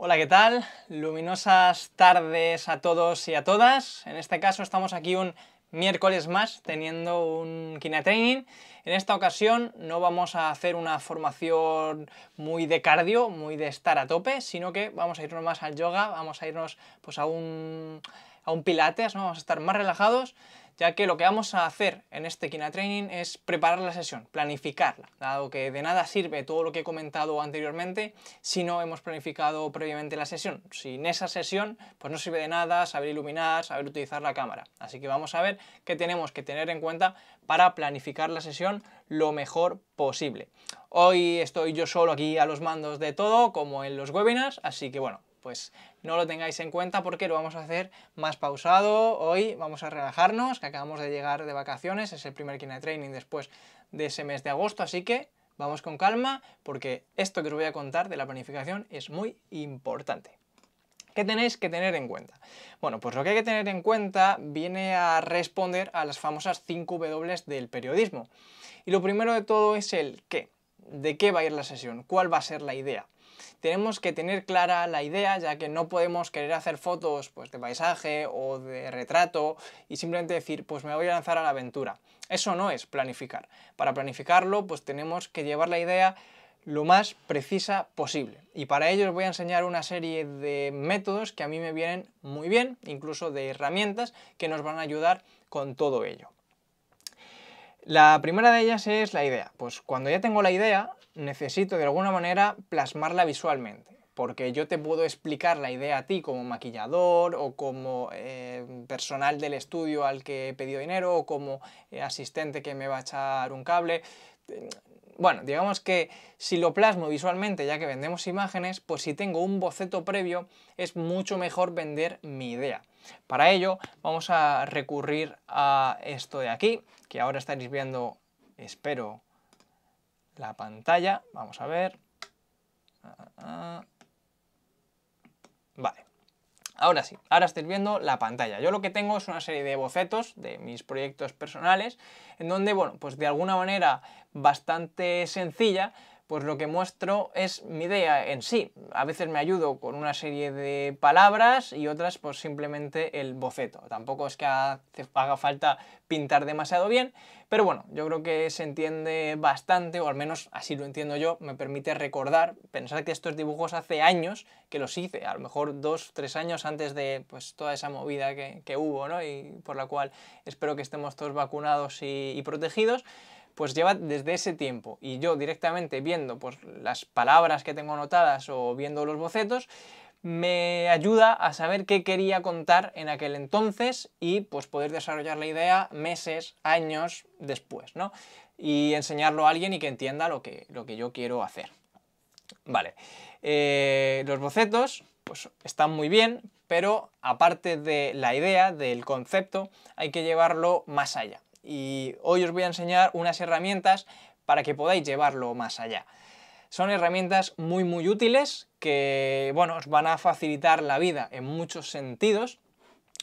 Hola, ¿qué tal? Luminosas tardes a todos y a todas. En este caso estamos aquí un miércoles más teniendo un Kina En esta ocasión no vamos a hacer una formación muy de cardio, muy de estar a tope, sino que vamos a irnos más al yoga, vamos a irnos pues a un, a un pilates, vamos a estar más relajados ya que lo que vamos a hacer en este Kina Training es preparar la sesión, planificarla, dado que de nada sirve todo lo que he comentado anteriormente si no hemos planificado previamente la sesión. Sin esa sesión, pues no sirve de nada saber iluminar, saber utilizar la cámara. Así que vamos a ver qué tenemos que tener en cuenta para planificar la sesión lo mejor posible. Hoy estoy yo solo aquí a los mandos de todo, como en los webinars, así que bueno, pues no lo tengáis en cuenta porque lo vamos a hacer más pausado. Hoy vamos a relajarnos, que acabamos de llegar de vacaciones, es el primer Kina Training después de ese mes de agosto, así que vamos con calma porque esto que os voy a contar de la planificación es muy importante. ¿Qué tenéis que tener en cuenta? Bueno, pues lo que hay que tener en cuenta viene a responder a las famosas 5 W del periodismo. Y lo primero de todo es el qué. ¿De qué va a ir la sesión? ¿Cuál va a ser la idea? tenemos que tener clara la idea, ya que no podemos querer hacer fotos pues, de paisaje o de retrato y simplemente decir, pues me voy a lanzar a la aventura. Eso no es planificar. Para planificarlo, pues tenemos que llevar la idea lo más precisa posible. Y para ello os voy a enseñar una serie de métodos que a mí me vienen muy bien, incluso de herramientas que nos van a ayudar con todo ello. La primera de ellas es la idea. Pues cuando ya tengo la idea, necesito de alguna manera plasmarla visualmente porque yo te puedo explicar la idea a ti como maquillador o como eh, personal del estudio al que he pedido dinero o como eh, asistente que me va a echar un cable. Bueno, digamos que si lo plasmo visualmente, ya que vendemos imágenes, pues si tengo un boceto previo es mucho mejor vender mi idea. Para ello vamos a recurrir a esto de aquí, que ahora estaréis viendo, espero, la pantalla. Vamos a ver. Ah, ah. Vale. Ahora sí, ahora estáis viendo la pantalla. Yo lo que tengo es una serie de bocetos de mis proyectos personales, en donde, bueno, pues de alguna manera bastante sencilla, pues lo que muestro es mi idea en sí. A veces me ayudo con una serie de palabras y otras pues simplemente el boceto. Tampoco es que haga falta pintar demasiado bien, pero bueno, yo creo que se entiende bastante, o al menos así lo entiendo yo, me permite recordar, pensar que estos dibujos hace años que los hice, a lo mejor dos, tres años antes de pues toda esa movida que, hubo, Y por la cual espero que estemos todos vacunados y, y protegidos pues lleva desde ese tiempo. Y yo directamente viendo pues, las palabras que tengo anotadas o viendo los bocetos, me ayuda a saber qué quería contar en aquel entonces y pues poder desarrollar la idea meses, años después, ¿no? Y enseñarlo a alguien y que entienda lo que, lo que yo quiero hacer. Vale, eh, los bocetos pues están muy bien, pero aparte de la idea, del concepto, hay que llevarlo más allá y hoy os voy a enseñar unas herramientas para que podáis llevarlo más allá. Son herramientas muy muy útiles que, bueno, os van a facilitar la vida en muchos sentidos.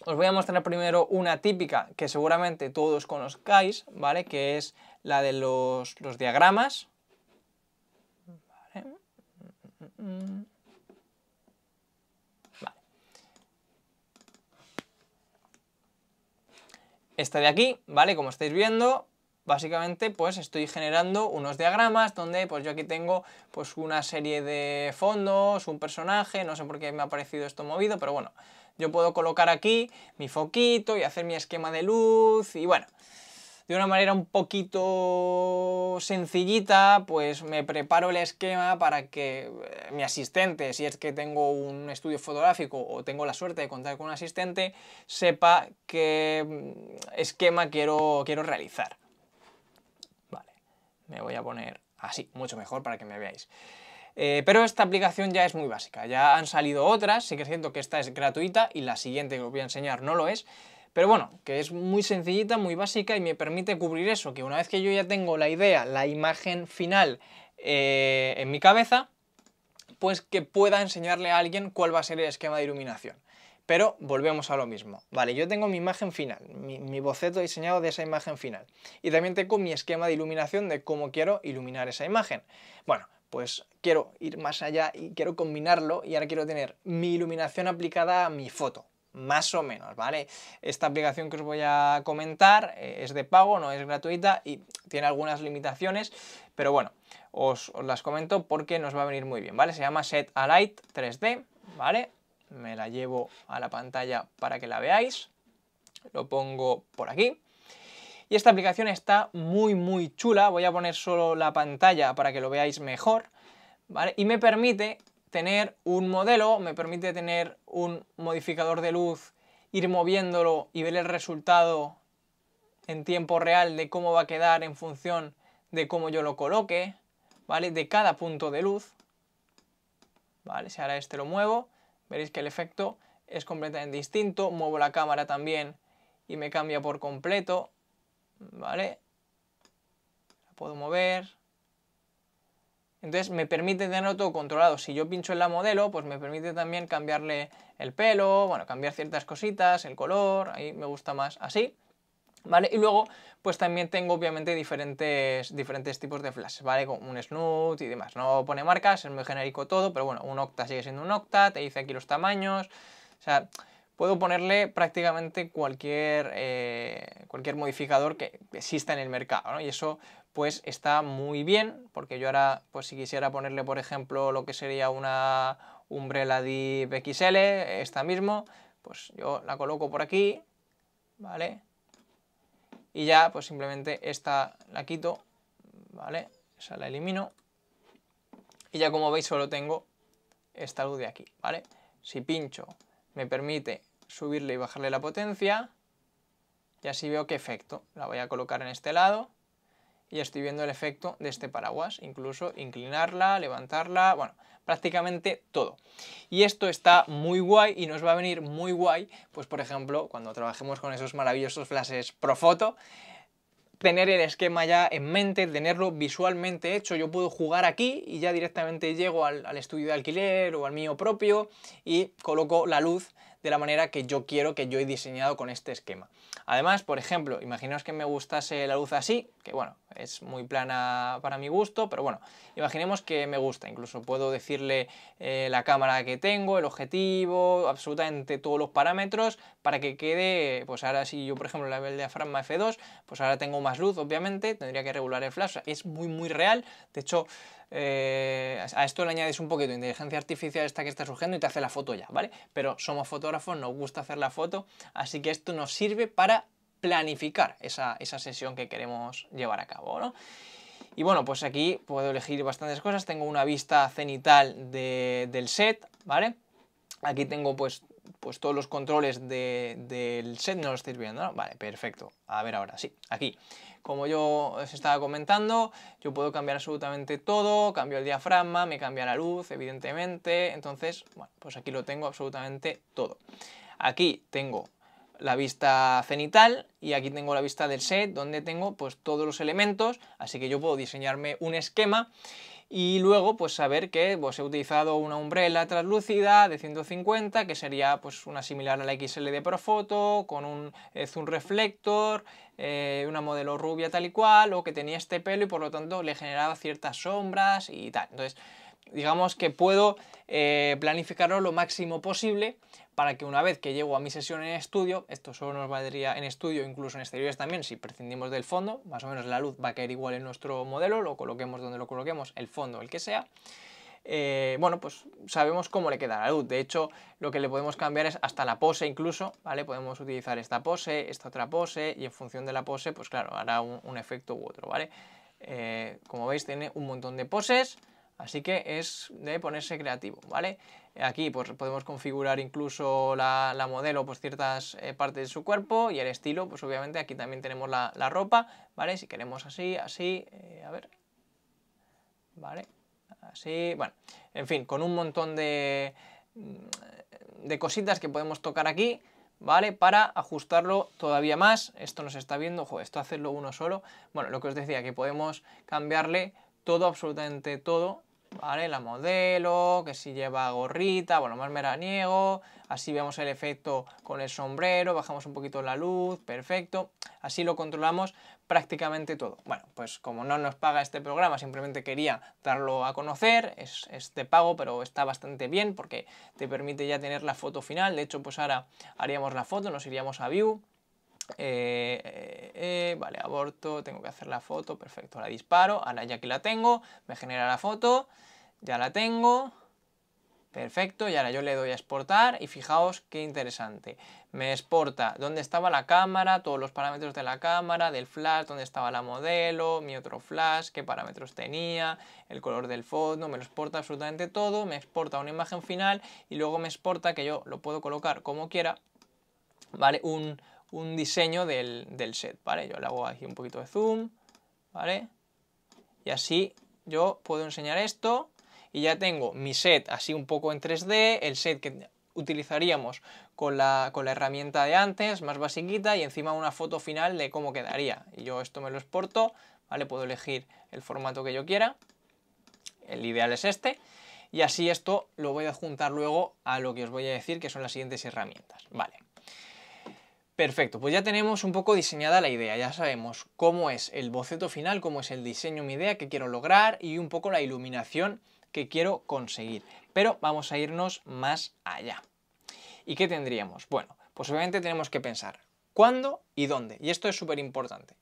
Os voy a mostrar primero una típica que seguramente todos conozcáis, ¿vale? Que es la de los, diagramas. esta de aquí, ¿vale? Como estáis viendo, básicamente pues estoy generando unos diagramas donde pues yo aquí tengo pues una serie de fondos, un personaje, no sé por qué me ha parecido esto movido, pero bueno, yo puedo colocar aquí mi foquito y hacer mi esquema de luz y bueno, de una manera un poquito sencillita, pues me preparo el esquema para que eh, mi asistente, si es que tengo un estudio fotográfico o tengo la suerte de contar con un asistente, sepa qué mm, esquema quiero, quiero realizar. Vale, me voy a poner así, mucho mejor para que me veáis. Eh, pero esta aplicación ya es muy básica, ya han salido otras, sí que siento que esta es gratuita y la siguiente que os voy a enseñar no lo es, pero bueno, que es muy sencillita, muy básica y me permite cubrir eso, que una vez que yo ya tengo la idea, la imagen final eh, en mi cabeza, pues que pueda enseñarle a alguien cuál va a ser el esquema de iluminación. Pero volvemos a lo mismo. Vale, yo tengo mi imagen final, mi, boceto diseñado de esa imagen final. Y también tengo mi esquema de iluminación de cómo quiero iluminar esa imagen. Bueno, pues quiero ir más allá y quiero combinarlo y ahora quiero tener mi iluminación aplicada a mi foto más o menos, ¿vale? Esta aplicación que os voy a comentar eh, es de pago, no es gratuita y tiene algunas limitaciones, pero bueno, os, os, las comento porque nos va a venir muy bien, ¿vale? Se llama Set Alight 3D, ¿vale? Me la llevo a la pantalla para que la veáis, lo pongo por aquí. Y esta aplicación está muy muy chula, voy a poner solo la pantalla para que lo veáis mejor, ¿vale? Y me permite tener un modelo, me permite tener un modificador de luz, ir moviéndolo y ver el resultado en tiempo real de cómo va a quedar en función de cómo yo lo coloque, ¿vale? De cada punto de luz, ¿vale? Si ahora este lo muevo, veréis que el efecto es completamente distinto, muevo la cámara también y me cambia por completo, ¿vale? La puedo mover, entonces me permite tenerlo todo controlado. Si yo pincho en la modelo, pues me permite también cambiarle el pelo, bueno, cambiar ciertas cositas, el color, ahí me gusta más así. ¿Vale? Y luego, pues también tengo obviamente diferentes, diferentes tipos de flashes, ¿vale? Con un snoot y demás. No pone marcas, es muy genérico todo, pero bueno, un octa sigue siendo un octa, te dice aquí los tamaños, o sea, puedo ponerle prácticamente cualquier, eh, cualquier modificador que exista en el mercado, ¿no? Y eso pues está muy bien, porque yo ahora, pues si quisiera ponerle, por ejemplo, lo que sería una Umbrella de XL, esta mismo, pues yo la coloco por aquí, ¿vale? Y ya, pues simplemente esta la quito, ¿vale? Esa la elimino. Y ya como veis solo tengo esta luz de aquí, ¿vale? Si pincho me permite subirle y bajarle la potencia. Y así veo qué efecto. La voy a colocar en este lado y estoy viendo el efecto de este paraguas, incluso inclinarla, levantarla, bueno, prácticamente todo. Y esto está muy guay y nos va a venir muy guay, pues por ejemplo, cuando trabajemos con esos maravillosos flashes Profoto, tener el esquema ya en mente, tenerlo visualmente hecho. Yo puedo jugar aquí y ya directamente llego al, al, estudio de alquiler o al mío propio y coloco la luz de la manera que yo quiero, que yo he diseñado con este esquema. Además, por ejemplo, imaginaos que me gustase la luz así, que bueno, es muy plana para mi gusto, pero bueno, imaginemos que me gusta, incluso puedo decirle eh, la cámara que tengo, el objetivo, absolutamente todos los parámetros para que quede, pues ahora si yo por ejemplo la veo el diafragma F2, pues ahora tengo más luz, obviamente, tendría que regular el flash, es muy muy real, de hecho... Eh, a esto le añades un poquito de inteligencia artificial esta que está surgiendo y te hace la foto ya, ¿vale? Pero somos fotógrafos, nos gusta hacer la foto, así que esto nos sirve para planificar esa, sesión que queremos llevar a cabo, Y bueno, pues aquí puedo elegir bastantes cosas. Tengo una vista cenital del set, ¿vale? Aquí tengo pues, pues todos los controles del set, no lo estáis viendo, ¿no? Vale, perfecto. A ver ahora, sí, aquí. Como yo os estaba comentando, yo puedo cambiar absolutamente todo, cambio el diafragma, me cambia la luz, evidentemente. Entonces, bueno, pues aquí lo tengo absolutamente todo. Aquí tengo la vista cenital y aquí tengo la vista del set donde tengo pues todos los elementos, así que yo puedo diseñarme un esquema y luego pues saber que pues, he utilizado una umbrella translúcida de 150 que sería pues una similar a la XL de Profoto con un eh, zoom reflector, eh, una modelo rubia tal y cual o que tenía este pelo y por lo tanto le generaba ciertas sombras y tal. Entonces digamos que puedo eh, planificarlo lo máximo posible para que una vez que llego a mi sesión en estudio, esto solo nos valdría en estudio, incluso en exteriores también, si prescindimos del fondo, más o menos la luz va a caer igual en nuestro modelo, lo coloquemos donde lo coloquemos, el fondo, el que sea, eh, bueno, pues sabemos cómo le queda la luz. De hecho, lo que le podemos cambiar es hasta la pose incluso, ¿vale? Podemos utilizar esta pose, esta otra pose, y en función de la pose, pues claro, hará un, efecto u otro, ¿vale? Eh, como veis, tiene un montón de poses, Así que es de ponerse creativo, ¿vale? Aquí pues, podemos configurar incluso la, modelo, pues ciertas eh, partes de su cuerpo y el estilo, pues obviamente aquí también tenemos la, ropa, ¿vale? Si queremos así, así, eh, a ver, ¿vale? Así, bueno, en fin, con un montón mm, de, cositas que podemos tocar aquí, ¿vale? Para ajustarlo todavía más, esto nos está viendo, esto hacerlo uno solo, bueno, lo que os decía, que podemos cambiarle todo, absolutamente todo, ¿vale? La modelo, que si lleva gorrita, bueno, más meraniego así vemos el efecto con el sombrero, bajamos un poquito la luz, perfecto, así lo controlamos prácticamente todo. Bueno, pues como no nos paga este programa, simplemente quería darlo a conocer, es, de pago, pero está bastante bien porque te permite ya tener la foto final, de hecho pues ahora haríamos la foto, nos iríamos a View, eh, eh, eh, vale, aborto, tengo que hacer la foto, perfecto, la disparo, ahora ya que la tengo, me genera la foto, ya la tengo, perfecto, y ahora yo le doy a exportar y fijaos qué interesante, me exporta donde estaba la cámara, todos los parámetros de la cámara, del flash, Donde estaba la modelo, mi otro flash, qué parámetros tenía, el color del fondo, me lo exporta absolutamente todo, me exporta una imagen final y luego me exporta que yo lo puedo colocar como quiera, vale, un un diseño del, set, ¿vale? Yo le hago aquí un poquito de zoom, ¿vale? Y así yo puedo enseñar esto y ya tengo mi set así un poco en 3D, el set que utilizaríamos con la, con la herramienta de antes, más basiquita, y encima una foto final de cómo quedaría. Y yo esto me lo exporto, ¿vale? Puedo elegir el formato que yo quiera, el ideal es este, y así esto lo voy a juntar luego a lo que os voy a decir que son las siguientes herramientas, ¿vale? Perfecto, pues ya tenemos un poco diseñada la idea, ya sabemos cómo es el boceto final, cómo es el diseño, mi idea que quiero lograr y un poco la iluminación que quiero conseguir. Pero vamos a irnos más allá. ¿Y qué tendríamos? Bueno, pues obviamente tenemos que pensar cuándo y dónde, y esto es súper importante.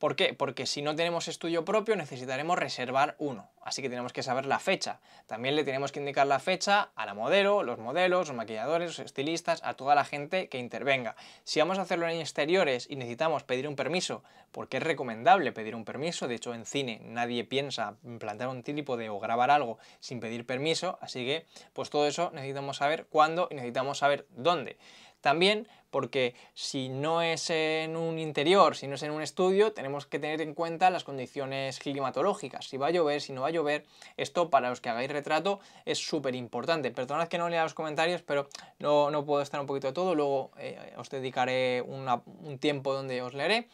¿Por qué? Porque si no tenemos estudio propio necesitaremos reservar uno, así que tenemos que saber la fecha. También le tenemos que indicar la fecha a la modelo, los modelos, los maquilladores, los estilistas, a toda la gente que intervenga. Si vamos a hacerlo en exteriores y necesitamos pedir un permiso, porque es recomendable pedir un permiso, de hecho en cine nadie piensa plantar un trípode o grabar algo sin pedir permiso, así que pues todo eso necesitamos saber cuándo y necesitamos saber dónde. También porque si no es en un interior, si no es en un estudio, tenemos que tener en cuenta las condiciones climatológicas, si va a llover, si no va a llover, esto para los que hagáis retrato es súper importante. Perdonad que no lea los comentarios, pero no, puedo estar un poquito de todo, luego eh, os dedicaré un tiempo donde os leeré.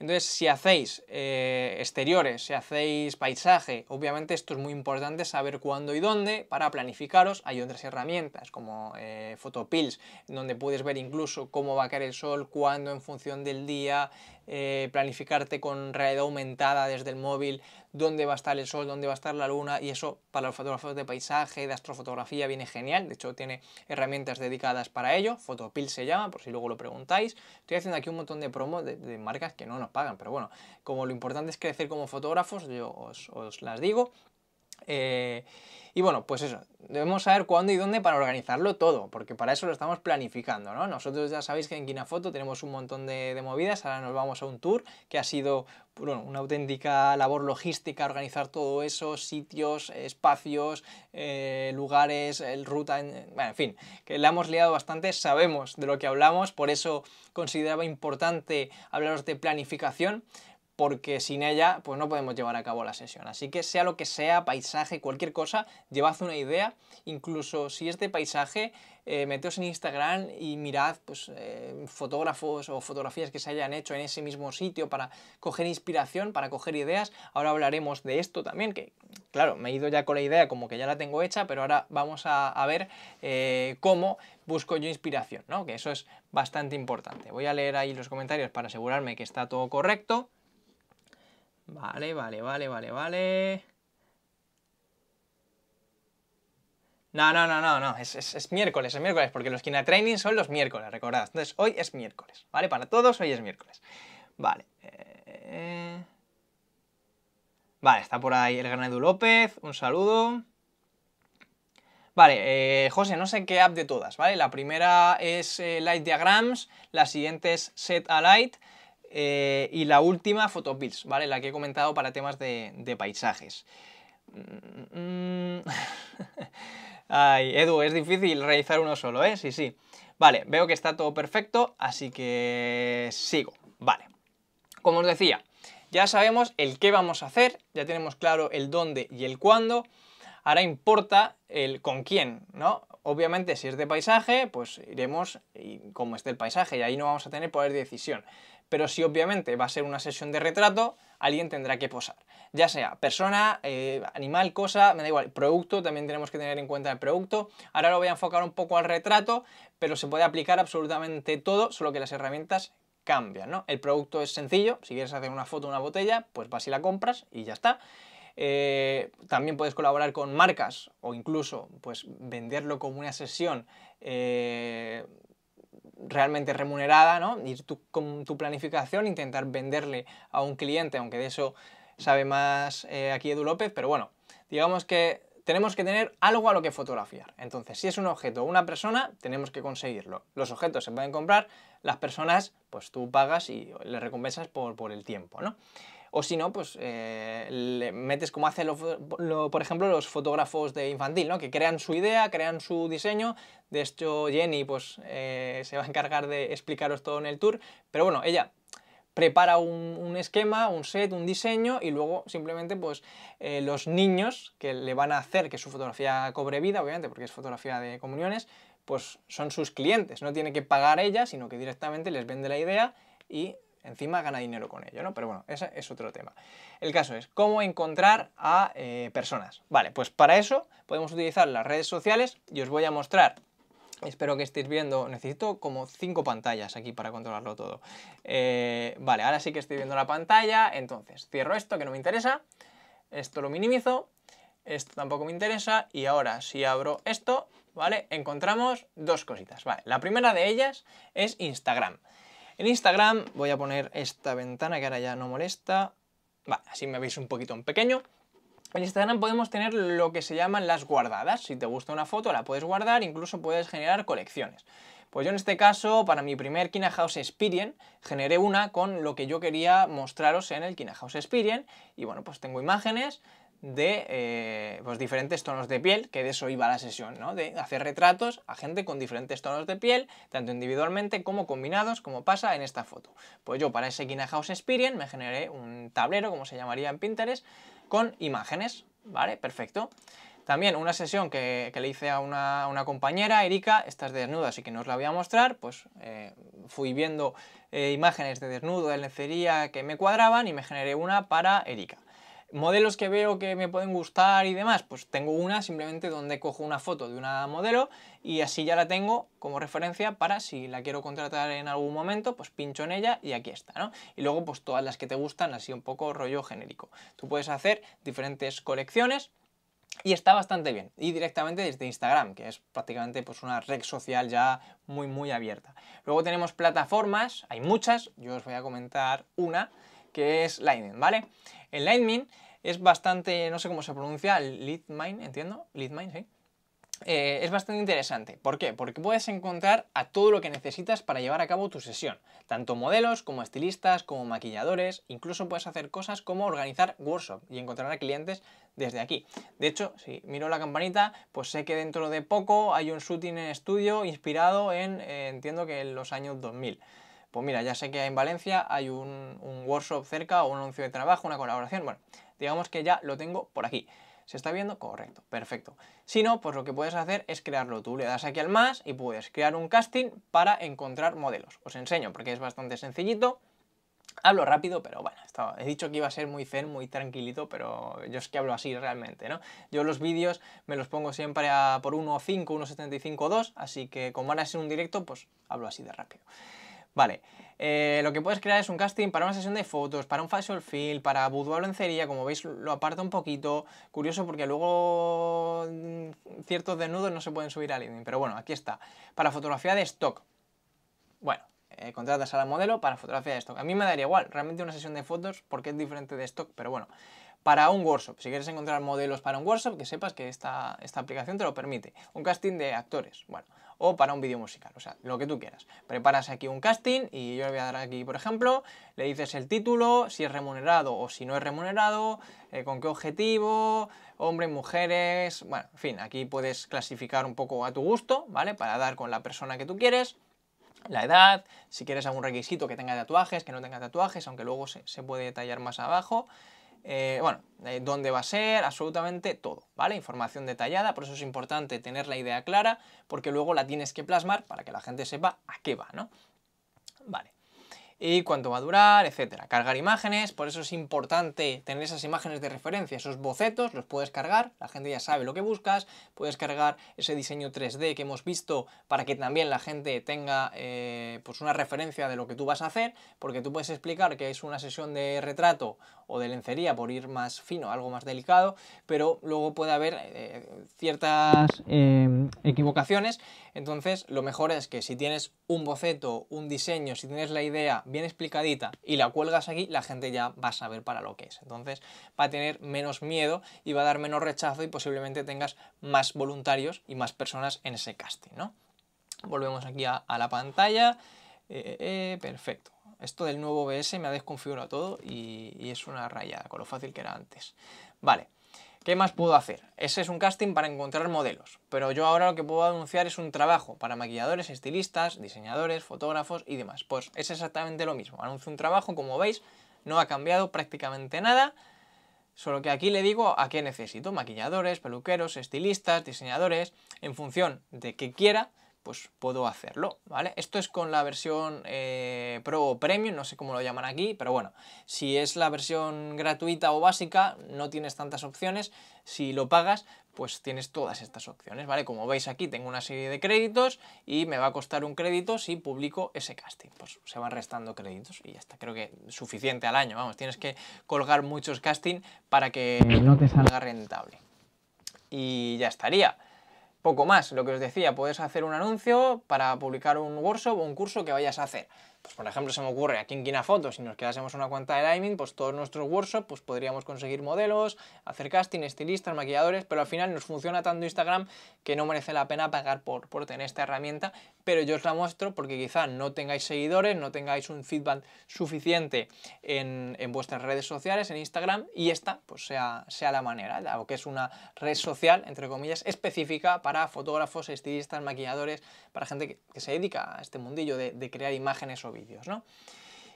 Entonces, si hacéis eh, exteriores, si hacéis paisaje, obviamente esto es muy importante saber cuándo y dónde para planificaros. Hay otras herramientas como eh, Photopills, donde puedes ver incluso cómo va a caer el sol, cuándo en función del día, eh, planificarte con realidad aumentada desde el móvil, dónde va a estar el sol, dónde va a estar la luna, y eso para los fotógrafos de paisaje, de astrofotografía, viene genial. De hecho, tiene herramientas dedicadas para ello. Fotopil se llama, por si luego lo preguntáis. Estoy haciendo aquí un montón de promos de, marcas que no nos pagan, pero bueno, como lo importante es crecer como fotógrafos, yo os las digo. Eh, y bueno, pues eso, debemos saber cuándo y dónde para organizarlo todo, porque para eso lo estamos planificando, ¿no? Nosotros ya sabéis que en Kinafoto tenemos un montón de, movidas, ahora nos vamos a un tour que ha sido bueno, una auténtica labor logística, organizar todo eso, sitios, espacios, eh, lugares, ruta, en, en fin, que la hemos liado bastante, sabemos de lo que hablamos, por eso consideraba importante hablaros de planificación, porque sin ella pues no podemos llevar a cabo la sesión. Así que sea lo que sea, paisaje, cualquier cosa, llevad una idea, incluso si es de paisaje, eh, meteos en Instagram y mirad pues, eh, fotógrafos o fotografías que se hayan hecho en ese mismo sitio para coger inspiración, para coger ideas. Ahora hablaremos de esto también, que claro, me he ido ya con la idea como que ya la tengo hecha, pero ahora vamos a, ver eh, cómo busco yo inspiración, que eso es bastante importante. Voy a leer ahí los comentarios para asegurarme que está todo correcto. Vale, vale, vale, vale, vale. No, no, no, no, no, es, miércoles, es miércoles, porque los Kina Training son los miércoles, recordad. Entonces, hoy es miércoles, ¿vale? Para todos, hoy es miércoles. Vale. Eh, vale, está por ahí el Edu López, un saludo. Vale, eh, José, no sé qué app de todas, ¿vale? La primera es eh, Light Diagrams, la siguiente es Set a Light, eh, y la última, Photobills, ¿vale? La que he comentado para temas de, paisajes. Mm, mm, mm. Ay, Edu, es difícil realizar uno solo, ¿eh? Sí, sí. Vale, veo que está todo perfecto, así que sigo. Vale. Como os decía, ya sabemos el qué vamos a hacer, ya tenemos claro el dónde y el cuándo. Ahora importa el con quién, ¿no? Obviamente, si es de paisaje, pues iremos como esté el paisaje y ahí no vamos a tener poder de decisión pero si obviamente va a ser una sesión de retrato, alguien tendrá que posar. Ya sea persona, eh, animal, cosa, me da igual, producto, también tenemos que tener en cuenta el producto. Ahora lo voy a enfocar un poco al retrato, pero se puede aplicar absolutamente todo, solo que las herramientas cambian, ¿no? El producto es sencillo, si quieres hacer una foto de una botella, pues vas y la compras y ya está. Eh, también puedes colaborar con marcas o incluso pues venderlo como una sesión eh, realmente remunerada, ¿no? Ir con tu planificación, intentar venderle a un cliente, aunque de eso sabe más eh, aquí Edu López, pero bueno, digamos que tenemos que tener algo a lo que fotografiar. Entonces, si es un objeto o una persona, tenemos que conseguirlo. Los objetos se pueden comprar, las personas, pues tú pagas y le recompensas por, por el tiempo, ¿no? O si no, pues eh, le metes como hacen, por ejemplo, los fotógrafos de infantil, ¿no? Que crean su idea, crean su diseño. De hecho, Jenny pues, eh, se va a encargar de explicaros todo en el tour. Pero bueno, ella prepara un, esquema, un set, un diseño y luego simplemente pues eh, los niños que le van a hacer que su fotografía cobre vida, obviamente, porque es fotografía de comuniones, pues son sus clientes. No tiene que pagar ella, sino que directamente les vende la idea y encima gana dinero con ello, ¿no? Pero bueno, ese es otro tema. El caso es, ¿cómo encontrar a eh, personas? Vale, pues para eso podemos utilizar las redes sociales y os voy a mostrar Espero que estéis viendo. Necesito como cinco pantallas aquí para controlarlo todo. Eh, vale, ahora sí que estoy viendo la pantalla. Entonces, cierro esto que no me interesa. Esto lo minimizo. Esto tampoco me interesa. Y ahora, si abro esto, ¿vale? Encontramos dos cositas. Vale, la primera de ellas es Instagram. En Instagram voy a poner esta ventana que ahora ya no molesta. Vale, así me veis un poquito en pequeño. En Instagram podemos tener lo que se llaman las guardadas. Si te gusta una foto la puedes guardar, incluso puedes generar colecciones. Pues yo en este caso, para mi primer Kina House Experience, generé una con lo que yo quería mostraros en el Kina House Experience. Y bueno, pues tengo imágenes de los eh, pues, diferentes tonos de piel, que de eso iba la sesión, ¿no? de hacer retratos a gente con diferentes tonos de piel, tanto individualmente como combinados, como pasa en esta foto. Pues yo para ese Guinea House Experience me generé un tablero, como se llamaría en Pinterest, con imágenes, ¿vale? Perfecto. También una sesión que, le hice a una, compañera, Erika, estas desnuda, así que no os la voy a mostrar, pues eh, fui viendo eh, imágenes de desnudo, de lencería que me cuadraban y me generé una para Erika modelos que veo que me pueden gustar y demás, pues tengo una simplemente donde cojo una foto de una modelo y así ya la tengo como referencia para si la quiero contratar en algún momento, pues pincho en ella y aquí está, ¿no? Y luego pues todas las que te gustan, así un poco rollo genérico. Tú puedes hacer diferentes colecciones y está bastante bien. Y directamente desde Instagram, que es prácticamente pues, una red social ya muy muy abierta. Luego tenemos plataformas, hay muchas, yo os voy a comentar una que es Lightning, ¿vale? El Lightning es bastante, no sé cómo se pronuncia, Litmine, entiendo, Litmine, sí. Eh, es bastante interesante. ¿Por qué? Porque puedes encontrar a todo lo que necesitas para llevar a cabo tu sesión. Tanto modelos como estilistas, como maquilladores, incluso puedes hacer cosas como organizar workshop y encontrar a clientes desde aquí. De hecho, si miro la campanita, pues sé que dentro de poco hay un shooting en estudio inspirado en, eh, entiendo que en los años 2000 pues mira, ya sé que en Valencia hay un, workshop cerca o un anuncio de trabajo, una colaboración, bueno, digamos que ya lo tengo por aquí. ¿Se está viendo? Correcto, perfecto. Si no, pues lo que puedes hacer es crearlo tú. Le das aquí al más y puedes crear un casting para encontrar modelos. Os enseño porque es bastante sencillito. Hablo rápido, pero bueno, he dicho que iba a ser muy zen, muy tranquilito, pero yo es que hablo así realmente, ¿no? Yo los vídeos me los pongo siempre a por 1.5, 1.75, 2, así que como van a ser un directo, pues hablo así de rápido. Vale, eh, lo que puedes crear es un casting para una sesión de fotos, para un facial feel, para boudoir como veis lo aparta un poquito, curioso porque luego mm, ciertos desnudos no se pueden subir a LinkedIn, pero bueno, aquí está, para fotografía de stock. Bueno, eh, contratas a la modelo para fotografía de stock. A mí me daría igual, realmente una sesión de fotos porque es diferente de stock, pero bueno. Para un workshop, si quieres encontrar modelos para un workshop, que sepas que esta aplicación te lo permite. Un casting de actores, bueno o para un vídeo musical, o sea, lo que tú quieras. Preparas aquí un casting y yo le voy a dar aquí, por ejemplo, le dices el título, si es remunerado o si no es remunerado, eh, con qué objetivo, hombres, mujeres, bueno, en fin, aquí puedes clasificar un poco a tu gusto, ¿vale? Para dar con la persona que tú quieres la edad, si quieres algún requisito que tenga tatuajes, que no tenga tatuajes, aunque luego se, se puede detallar más abajo. Eh, bueno, eh, dónde va a ser, absolutamente todo, ¿vale? Información detallada, por eso es importante tener la idea clara, porque luego la tienes que plasmar para que la gente sepa a qué va, ¿no? Vale y cuánto va a durar, etcétera. Cargar imágenes, por eso es importante tener esas imágenes de referencia, esos bocetos, los puedes cargar, la gente ya sabe lo que buscas, puedes cargar ese diseño 3D que hemos visto para que también la gente tenga eh, pues una referencia de lo que tú vas a hacer, porque tú puedes explicar que es una sesión de retrato o de lencería por ir más fino, algo más delicado, pero luego puede haber eh, ciertas em, equivocaciones, entonces lo mejor es que si tienes un boceto, un diseño, si tienes la idea, bien explicadita y la cuelgas aquí, la gente ya va a saber para lo que es. Entonces va a tener menos miedo y va a dar menos rechazo y posiblemente tengas más voluntarios y más personas en ese casting, ¿no? Volvemos aquí a, la pantalla. Eh, eh, eh, perfecto. Esto del nuevo bs me ha desconfigurado todo y es una rayada con lo fácil que era antes. Vale. ¿Qué más puedo hacer? Ese es un casting para encontrar modelos, pero yo ahora lo que puedo anunciar es un trabajo para maquilladores, estilistas, diseñadores, fotógrafos y demás. Pues es exactamente lo mismo. Anuncio un trabajo, como veis, no ha cambiado prácticamente nada, solo que aquí le digo a qué necesito. Maquilladores, peluqueros, estilistas, diseñadores, en función de que quiera, pues puedo hacerlo, ¿vale? Esto es con la versión eh, Pro o Premium, no sé cómo lo llaman aquí, pero bueno, si es la versión gratuita o básica, no tienes tantas opciones, si lo pagas, pues tienes todas estas opciones, ¿vale? Como veis aquí tengo una serie de créditos y me va a costar un crédito si publico ese casting, pues se van restando créditos y ya está, creo que suficiente al año, vamos, tienes que colgar muchos casting para que no te salga rentable. Y ya estaría poco más. Lo que os decía, puedes hacer un anuncio para publicar un workshop o un curso que vayas a hacer. Pues, por ejemplo, se me ocurre aquí en Kinafoto, si nos quedásemos una cuenta de Lightning, pues todos nuestros workshops pues podríamos conseguir modelos, hacer casting, estilistas, maquilladores, pero al final nos funciona tanto Instagram que no merece la pena pagar por, por tener esta herramienta, pero yo os la muestro porque quizá no tengáis seguidores, no tengáis un feedback suficiente en, vuestras redes sociales, en Instagram, y esta pues sea, sea la manera, dado que es una red social, entre comillas, específica para fotógrafos, estilistas, maquilladores, para gente que, se dedica a este mundillo de, crear imágenes vídeos, ¿no?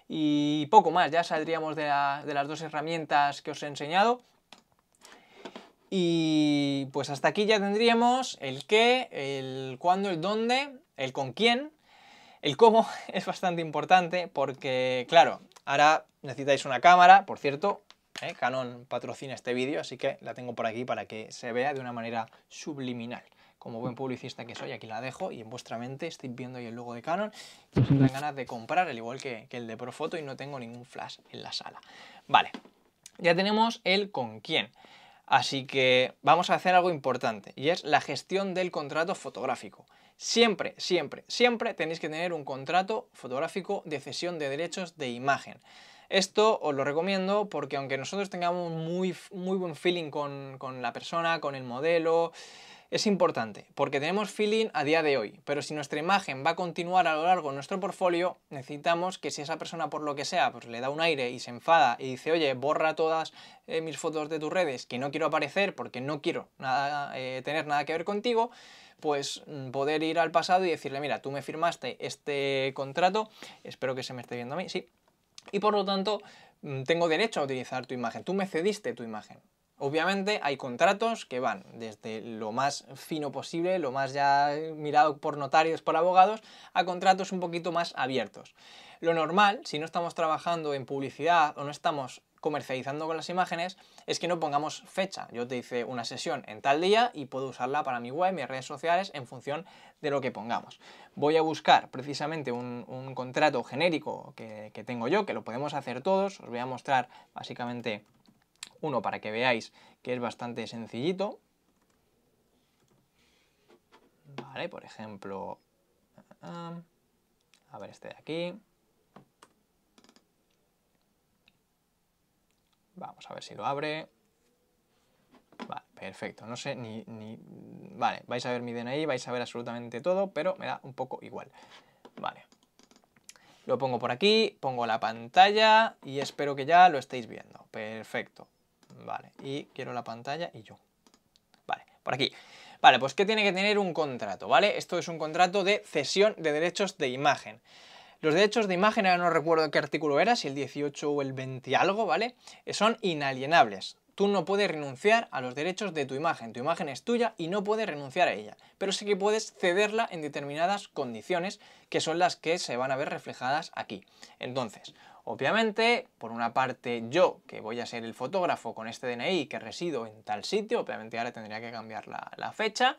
Y poco más, ya saldríamos de, las dos herramientas que os he enseñado. Y pues hasta aquí ya tendríamos el qué, el cuándo, el dónde, el con quién. El cómo es bastante importante porque, claro, ahora necesitáis una cámara, por cierto, ¿eh? Canon patrocina este vídeo, así que la tengo por aquí para que se vea de una manera subliminal como buen publicista que soy, aquí la dejo y en vuestra mente estoy viendo ahí el logo de Canon y os ganas de comprar, al igual que, el de Profoto y no tengo ningún flash en la sala. Vale, ya tenemos el con quién. Así que vamos a hacer algo importante y es la gestión del contrato fotográfico. Siempre, siempre, siempre tenéis que tener un contrato fotográfico de cesión de derechos de imagen. Esto os lo recomiendo porque aunque nosotros tengamos muy, muy buen feeling con, con la persona, con el modelo, es importante, porque tenemos feeling a día de hoy, pero si nuestra imagen va a continuar a lo largo de nuestro portfolio, necesitamos que si esa persona por lo que sea pues le da un aire y se enfada y dice, oye, borra todas eh, mis fotos de tus redes, que no quiero aparecer porque no quiero nada, eh, tener nada que ver contigo, pues mm, poder ir al pasado y decirle, mira, tú me firmaste este contrato, espero que se me esté viendo a mí, sí, y por lo tanto mm, tengo derecho a utilizar tu imagen, tú me cediste tu imagen. Obviamente hay contratos que van desde lo más fino posible, lo más ya eh, mirado por notarios, por abogados, a contratos un poquito más abiertos. Lo normal, si no estamos trabajando en publicidad o no estamos comercializando con las imágenes, es que no pongamos fecha. Yo te hice una sesión en tal día y puedo usarla para mi web, mis redes sociales, en función de lo que pongamos. Voy a buscar precisamente un, contrato genérico que, que tengo yo, que lo podemos hacer todos. Os voy a mostrar básicamente uno para que veáis que es bastante sencillito. Vale, por ejemplo, a ver este de aquí. Vamos a ver si lo abre. Vale, perfecto. No sé ni, Vale, vais a ver mi ahí, vais a ver absolutamente todo, pero me da un poco igual. Vale. Lo pongo por aquí, pongo la pantalla y espero que ya lo estéis viendo. Perfecto. Vale, y quiero la pantalla y yo. Vale, por aquí. Vale, pues ¿qué tiene que tener un contrato? ¿Vale? Esto es un contrato de cesión de derechos de imagen. Los derechos de imagen, ahora no recuerdo qué artículo era, si el 18 o el 20 algo, ¿vale? Eh, son inalienables. Tú no puedes renunciar a los derechos de tu imagen. Tu imagen es tuya y no puedes renunciar a ella. Pero sí que puedes cederla en determinadas condiciones que son las que se van a ver reflejadas aquí. Entonces, Obviamente, por una parte, yo, que voy a ser el fotógrafo con este DNI que resido en tal sitio, obviamente ahora tendría que cambiar la, fecha.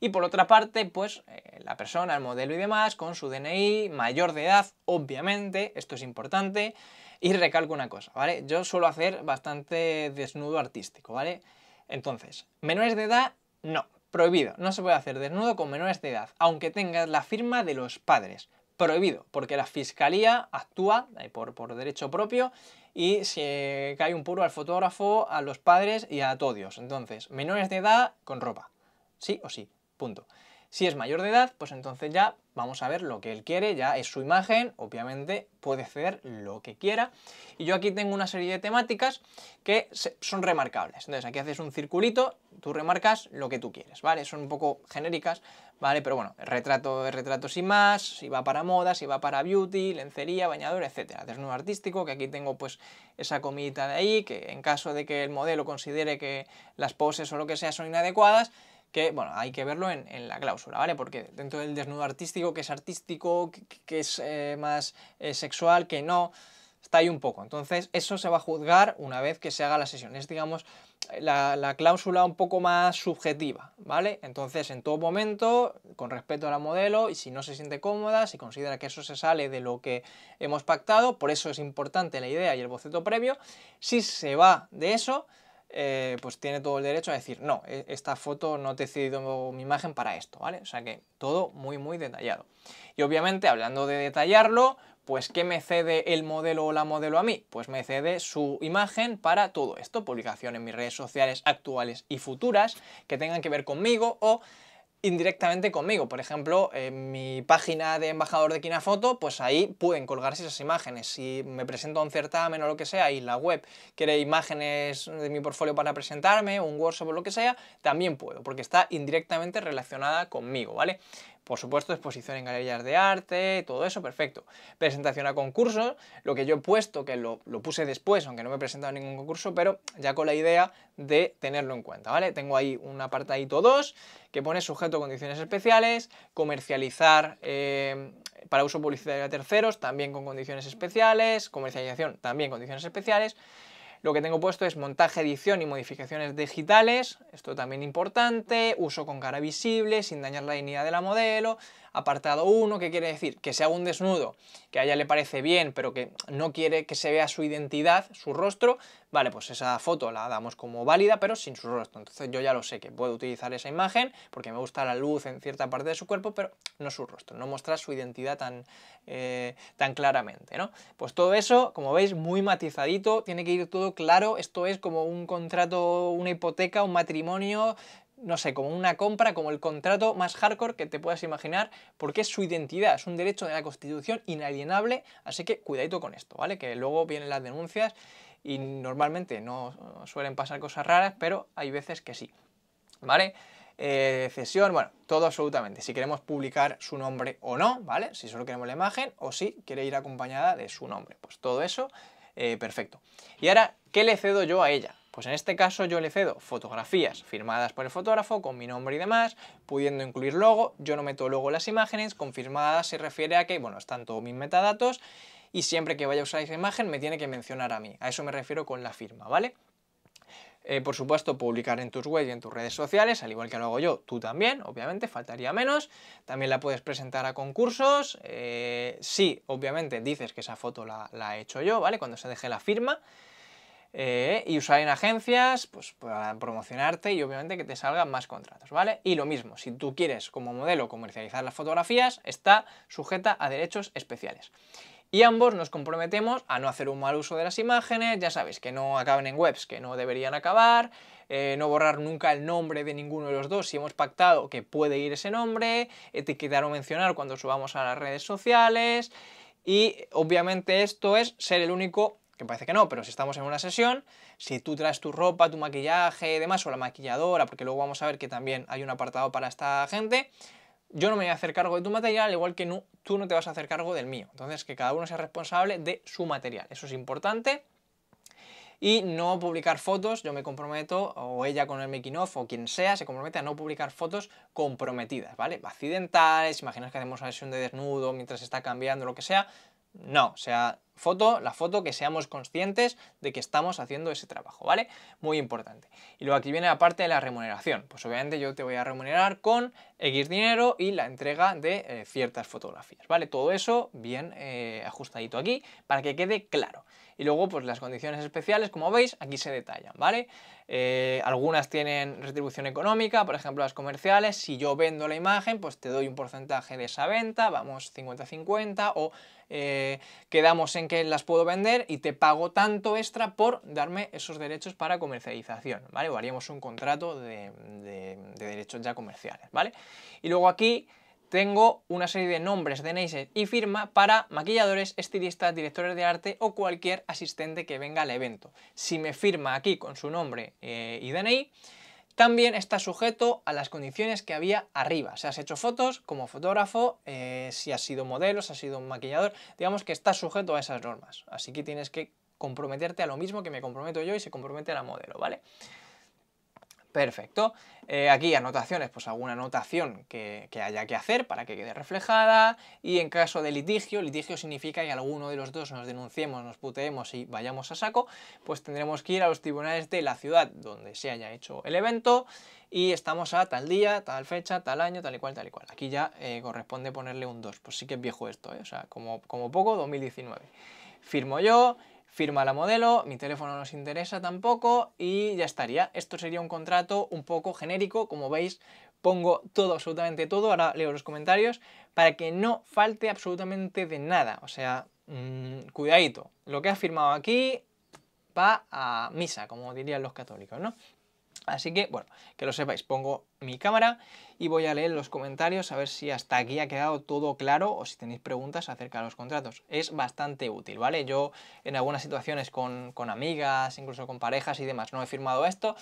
Y por otra parte, pues eh, la persona, el modelo y demás, con su DNI, mayor de edad, obviamente, esto es importante. Y recalco una cosa, ¿vale? Yo suelo hacer bastante desnudo artístico, ¿vale? Entonces, menores de edad, no, prohibido. No se puede hacer desnudo con menores de edad, aunque tenga la firma de los padres prohibido, porque la fiscalía actúa eh, por, derecho propio y se cae un puro al fotógrafo, a los padres y a todos. Entonces, menores de edad con ropa. Sí o sí, punto. Si es mayor de edad, pues entonces ya vamos a ver lo que él quiere, ya es su imagen, obviamente puede ceder lo que quiera. Y yo aquí tengo una serie de temáticas que son remarcables. Entonces aquí haces un circulito, tú remarcas lo que tú quieres, ¿vale? Son un poco genéricas, ¿vale? Pero bueno, retrato, de retrato sin más, si va para moda, si va para beauty, lencería, bañador, etcétera. Desnudo artístico, que aquí tengo pues esa comidita de ahí, que en caso de que el modelo considere que las poses o lo que sea son inadecuadas, que, bueno, hay que verlo en, la cláusula, ¿vale? Porque dentro del desnudo artístico, que es artístico, que, es eh, más eh, sexual, que no, está ahí un poco. Entonces, eso se va a juzgar una vez que se haga la sesión. Es, digamos, la, cláusula un poco más subjetiva, ¿vale? Entonces, en todo momento, con respeto a la modelo, y si no se siente cómoda, si considera que eso se sale de lo que hemos pactado, por eso es importante la idea y el boceto previo, si se va de eso, eh, pues tiene todo el derecho a decir, no, e-, esta foto no te he cedido mi imagen para esto, ¿vale? O sea que todo muy, muy detallado. Y obviamente, hablando de detallarlo, pues ¿qué me cede el modelo o la modelo a mí? Pues me cede su imagen para todo esto, publicación en mis redes sociales actuales y futuras que tengan que ver conmigo o indirectamente conmigo. Por ejemplo, en mi página de embajador de Kinafoto, pues ahí pueden colgarse esas imágenes. Si me presento a un certamen o lo que sea y la web quiere imágenes de mi portfolio para presentarme, un workshop o lo que sea, también puedo, porque está indirectamente relacionada conmigo, ¿vale? Por supuesto, exposición en galerías de arte, todo eso, perfecto. Presentación a concursos, lo que yo he puesto, que lo, puse después, aunque no me he presentado a ningún concurso, pero ya con la idea de tenerlo en cuenta, ¿vale? Tengo ahí un apartadito 2 que pone sujeto a condiciones especiales, comercializar eh, para uso publicitario a terceros, también con condiciones especiales, comercialización también condiciones especiales, lo que tengo puesto es montaje, edición y modificaciones digitales, esto también importante, uso con cara visible, sin dañar la dignidad de la modelo, apartado 1, que quiere decir que sea un desnudo, que a ella le parece bien, pero que no quiere que se vea su identidad, su rostro, vale, pues esa foto la damos como válida, pero sin su rostro. Entonces yo ya lo sé, que puedo utilizar esa imagen porque me gusta la luz en cierta parte de su cuerpo, pero no su rostro, no mostrar su identidad tan, eh, tan claramente, ¿no? Pues todo eso, como veis, muy matizadito, tiene que ir todo claro, esto es como un contrato, una hipoteca, un matrimonio, no sé, como una compra, como el contrato más hardcore que te puedas imaginar, porque es su identidad, es un derecho de la Constitución inalienable, así que cuidadito con esto, ¿vale? Que luego vienen las denuncias y normalmente no suelen pasar cosas raras, pero hay veces que sí. ¿Vale? Eh, cesión, bueno, todo absolutamente. Si queremos publicar su nombre o no, ¿vale? Si solo queremos la imagen o si quiere ir acompañada de su nombre. Pues todo eso, eh, perfecto. Y ahora, ¿qué le cedo yo a ella? Pues en este caso yo le cedo fotografías firmadas por el fotógrafo con mi nombre y demás, pudiendo incluir logo, yo no meto logo las imágenes, confirmadas se refiere a que, bueno, están todos mis metadatos y siempre que vaya a usar esa imagen me tiene que mencionar a mí. A eso me refiero con la firma, ¿vale? Eh, por supuesto, publicar en tus webs y en tus redes sociales, al igual que lo hago yo, tú también, obviamente, faltaría menos. También la puedes presentar a concursos. Eh, si, obviamente, dices que esa foto la, he hecho yo, ¿vale? Cuando se deje la firma. Eh, y usar en agencias, pues para promocionarte y obviamente que te salgan más contratos, ¿vale? Y lo mismo, si tú quieres como modelo comercializar las fotografías, está sujeta a derechos especiales y ambos nos comprometemos a no hacer un mal uso de las imágenes, ya sabéis, que no acaben en webs que no deberían acabar, eh, no borrar nunca el nombre de ninguno de los dos si hemos pactado que puede ir ese nombre, etiquetar o mencionar cuando subamos a las redes sociales y obviamente esto es ser el único que parece que no, pero si estamos en una sesión, si tú traes tu ropa, tu maquillaje y demás, o la maquilladora, porque luego vamos a ver que también hay un apartado para esta gente, yo no me voy a hacer cargo de tu material, igual que tú no te vas a hacer cargo del mío. Entonces, que cada uno sea responsable de su material. Eso es importante. Y no publicar fotos, yo me comprometo, o ella con el making o quien sea, se compromete a no publicar fotos comprometidas, ¿vale? Accidentales, imaginas que hacemos una sesión de desnudo mientras está cambiando, lo que sea, no, o sea, foto, la foto que seamos conscientes de que estamos haciendo ese trabajo, ¿vale? Muy importante. Y luego aquí viene la parte de la remuneración. Pues obviamente yo te voy a remunerar con X dinero y la entrega de eh, ciertas fotografías, ¿vale? Todo eso bien eh, ajustadito aquí para que quede claro y luego pues las condiciones especiales, como veis, aquí se detallan, ¿vale? Eh, algunas tienen retribución económica, por ejemplo las comerciales, si yo vendo la imagen, pues te doy un porcentaje de esa venta, vamos 50-50 o eh, quedamos en que las puedo vender y te pago tanto extra por darme esos derechos para comercialización, ¿vale? O haríamos un contrato de, de derechos ya comerciales, ¿vale? Y luego aquí tengo una serie de nombres, DNI y firma para maquilladores, estilistas, directores de arte o cualquier asistente que venga al evento. Si me firma aquí con su nombre eh, y DNI, también está sujeto a las condiciones que había arriba. Si has hecho fotos como fotógrafo, eh, si has sido modelo, si has sido maquillador, digamos que estás sujeto a esas normas. Así que tienes que comprometerte a lo mismo que me comprometo yo y se compromete a la modelo, ¿vale? vale Perfecto. Eh, aquí anotaciones, pues alguna anotación que, haya que hacer para que quede reflejada. Y en caso de litigio, litigio significa que alguno de los dos nos denunciemos, nos puteemos y vayamos a saco, pues tendremos que ir a los tribunales de la ciudad donde se haya hecho el evento y estamos a tal día, tal fecha, tal año, tal y cual, tal y cual. Aquí ya eh, corresponde ponerle un 2, pues sí que es viejo esto, eh. o sea, como, como poco 2019. Firmo yo, firma la modelo, mi teléfono no nos interesa tampoco y ya estaría. Esto sería un contrato un poco genérico, como veis pongo todo, absolutamente todo, ahora leo los comentarios, para que no falte absolutamente de nada. O sea, mm, cuidadito, lo que ha firmado aquí va a misa, como dirían los católicos, ¿no? Así que, bueno, que lo sepáis, pongo mi cámara y voy a leer los comentarios a ver si hasta aquí ha quedado todo claro o si tenéis preguntas acerca de los contratos. Es bastante útil, ¿vale? Yo en algunas situaciones con, amigas, incluso con parejas y demás, no he firmado esto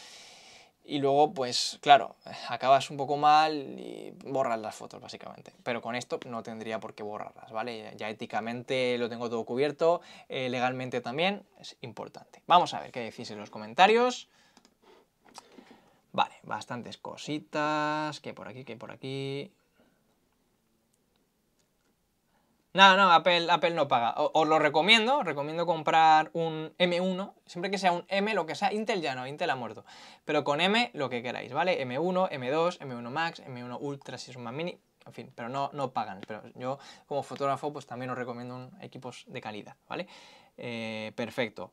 y luego, pues claro, acabas un poco mal y borras las fotos, básicamente. Pero con esto no tendría por qué borrarlas, ¿vale? Ya éticamente lo tengo todo cubierto, eh, legalmente también, es importante. Vamos a ver qué decís en los comentarios. Vale, bastantes cositas, que por aquí, que por aquí... No, no, Apple, Apple no paga. os lo recomiendo, recomiendo comprar un M1, siempre que sea un M, lo que sea, Intel ya no, Intel ha muerto. Pero con M, lo que queráis, ¿vale? M1, M2, M1 Max, M1 Ultra si es un Mini, en fin, pero no, no pagan. Pero yo, como fotógrafo, pues también os recomiendo equipos de calidad, ¿vale? Eh, perfecto.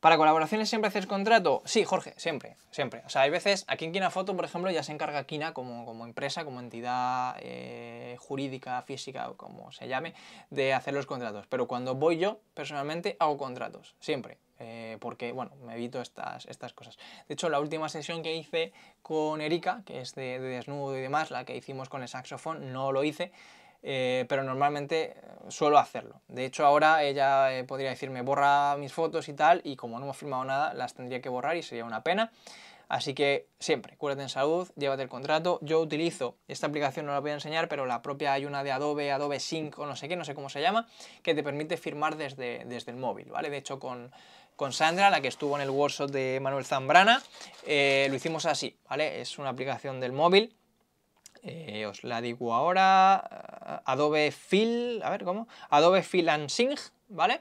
¿Para colaboraciones siempre haces contrato? Sí, Jorge, siempre, siempre. O sea, hay veces, aquí en Kina Foto, por ejemplo, ya se encarga Kina como, como empresa, como entidad eh, jurídica, física o como se llame, de hacer los contratos. Pero cuando voy yo, personalmente, hago contratos, siempre. Eh, porque, bueno, me evito estas, estas cosas. De hecho, la última sesión que hice con Erika, que es de desnudo y demás, la que hicimos con el saxofón, no lo hice eh, pero normalmente eh, suelo hacerlo. De hecho, ahora ella eh, podría decirme borra mis fotos y tal, y como no hemos firmado nada, las tendría que borrar y sería una pena. Así que siempre, cúrate en salud, llévate el contrato. Yo utilizo, esta aplicación no la voy a enseñar, pero la propia hay una de Adobe, Adobe Sync o no sé qué, no sé cómo se llama, que te permite firmar desde, desde el móvil, ¿vale? De hecho, con, Sandra, la que estuvo en el workshop de Manuel Zambrana, lo hicimos así, ¿vale? Es una aplicación del móvil eh, os la digo ahora, eh, Adobe Fill, a ver cómo, Adobe Fill and Sing ¿vale?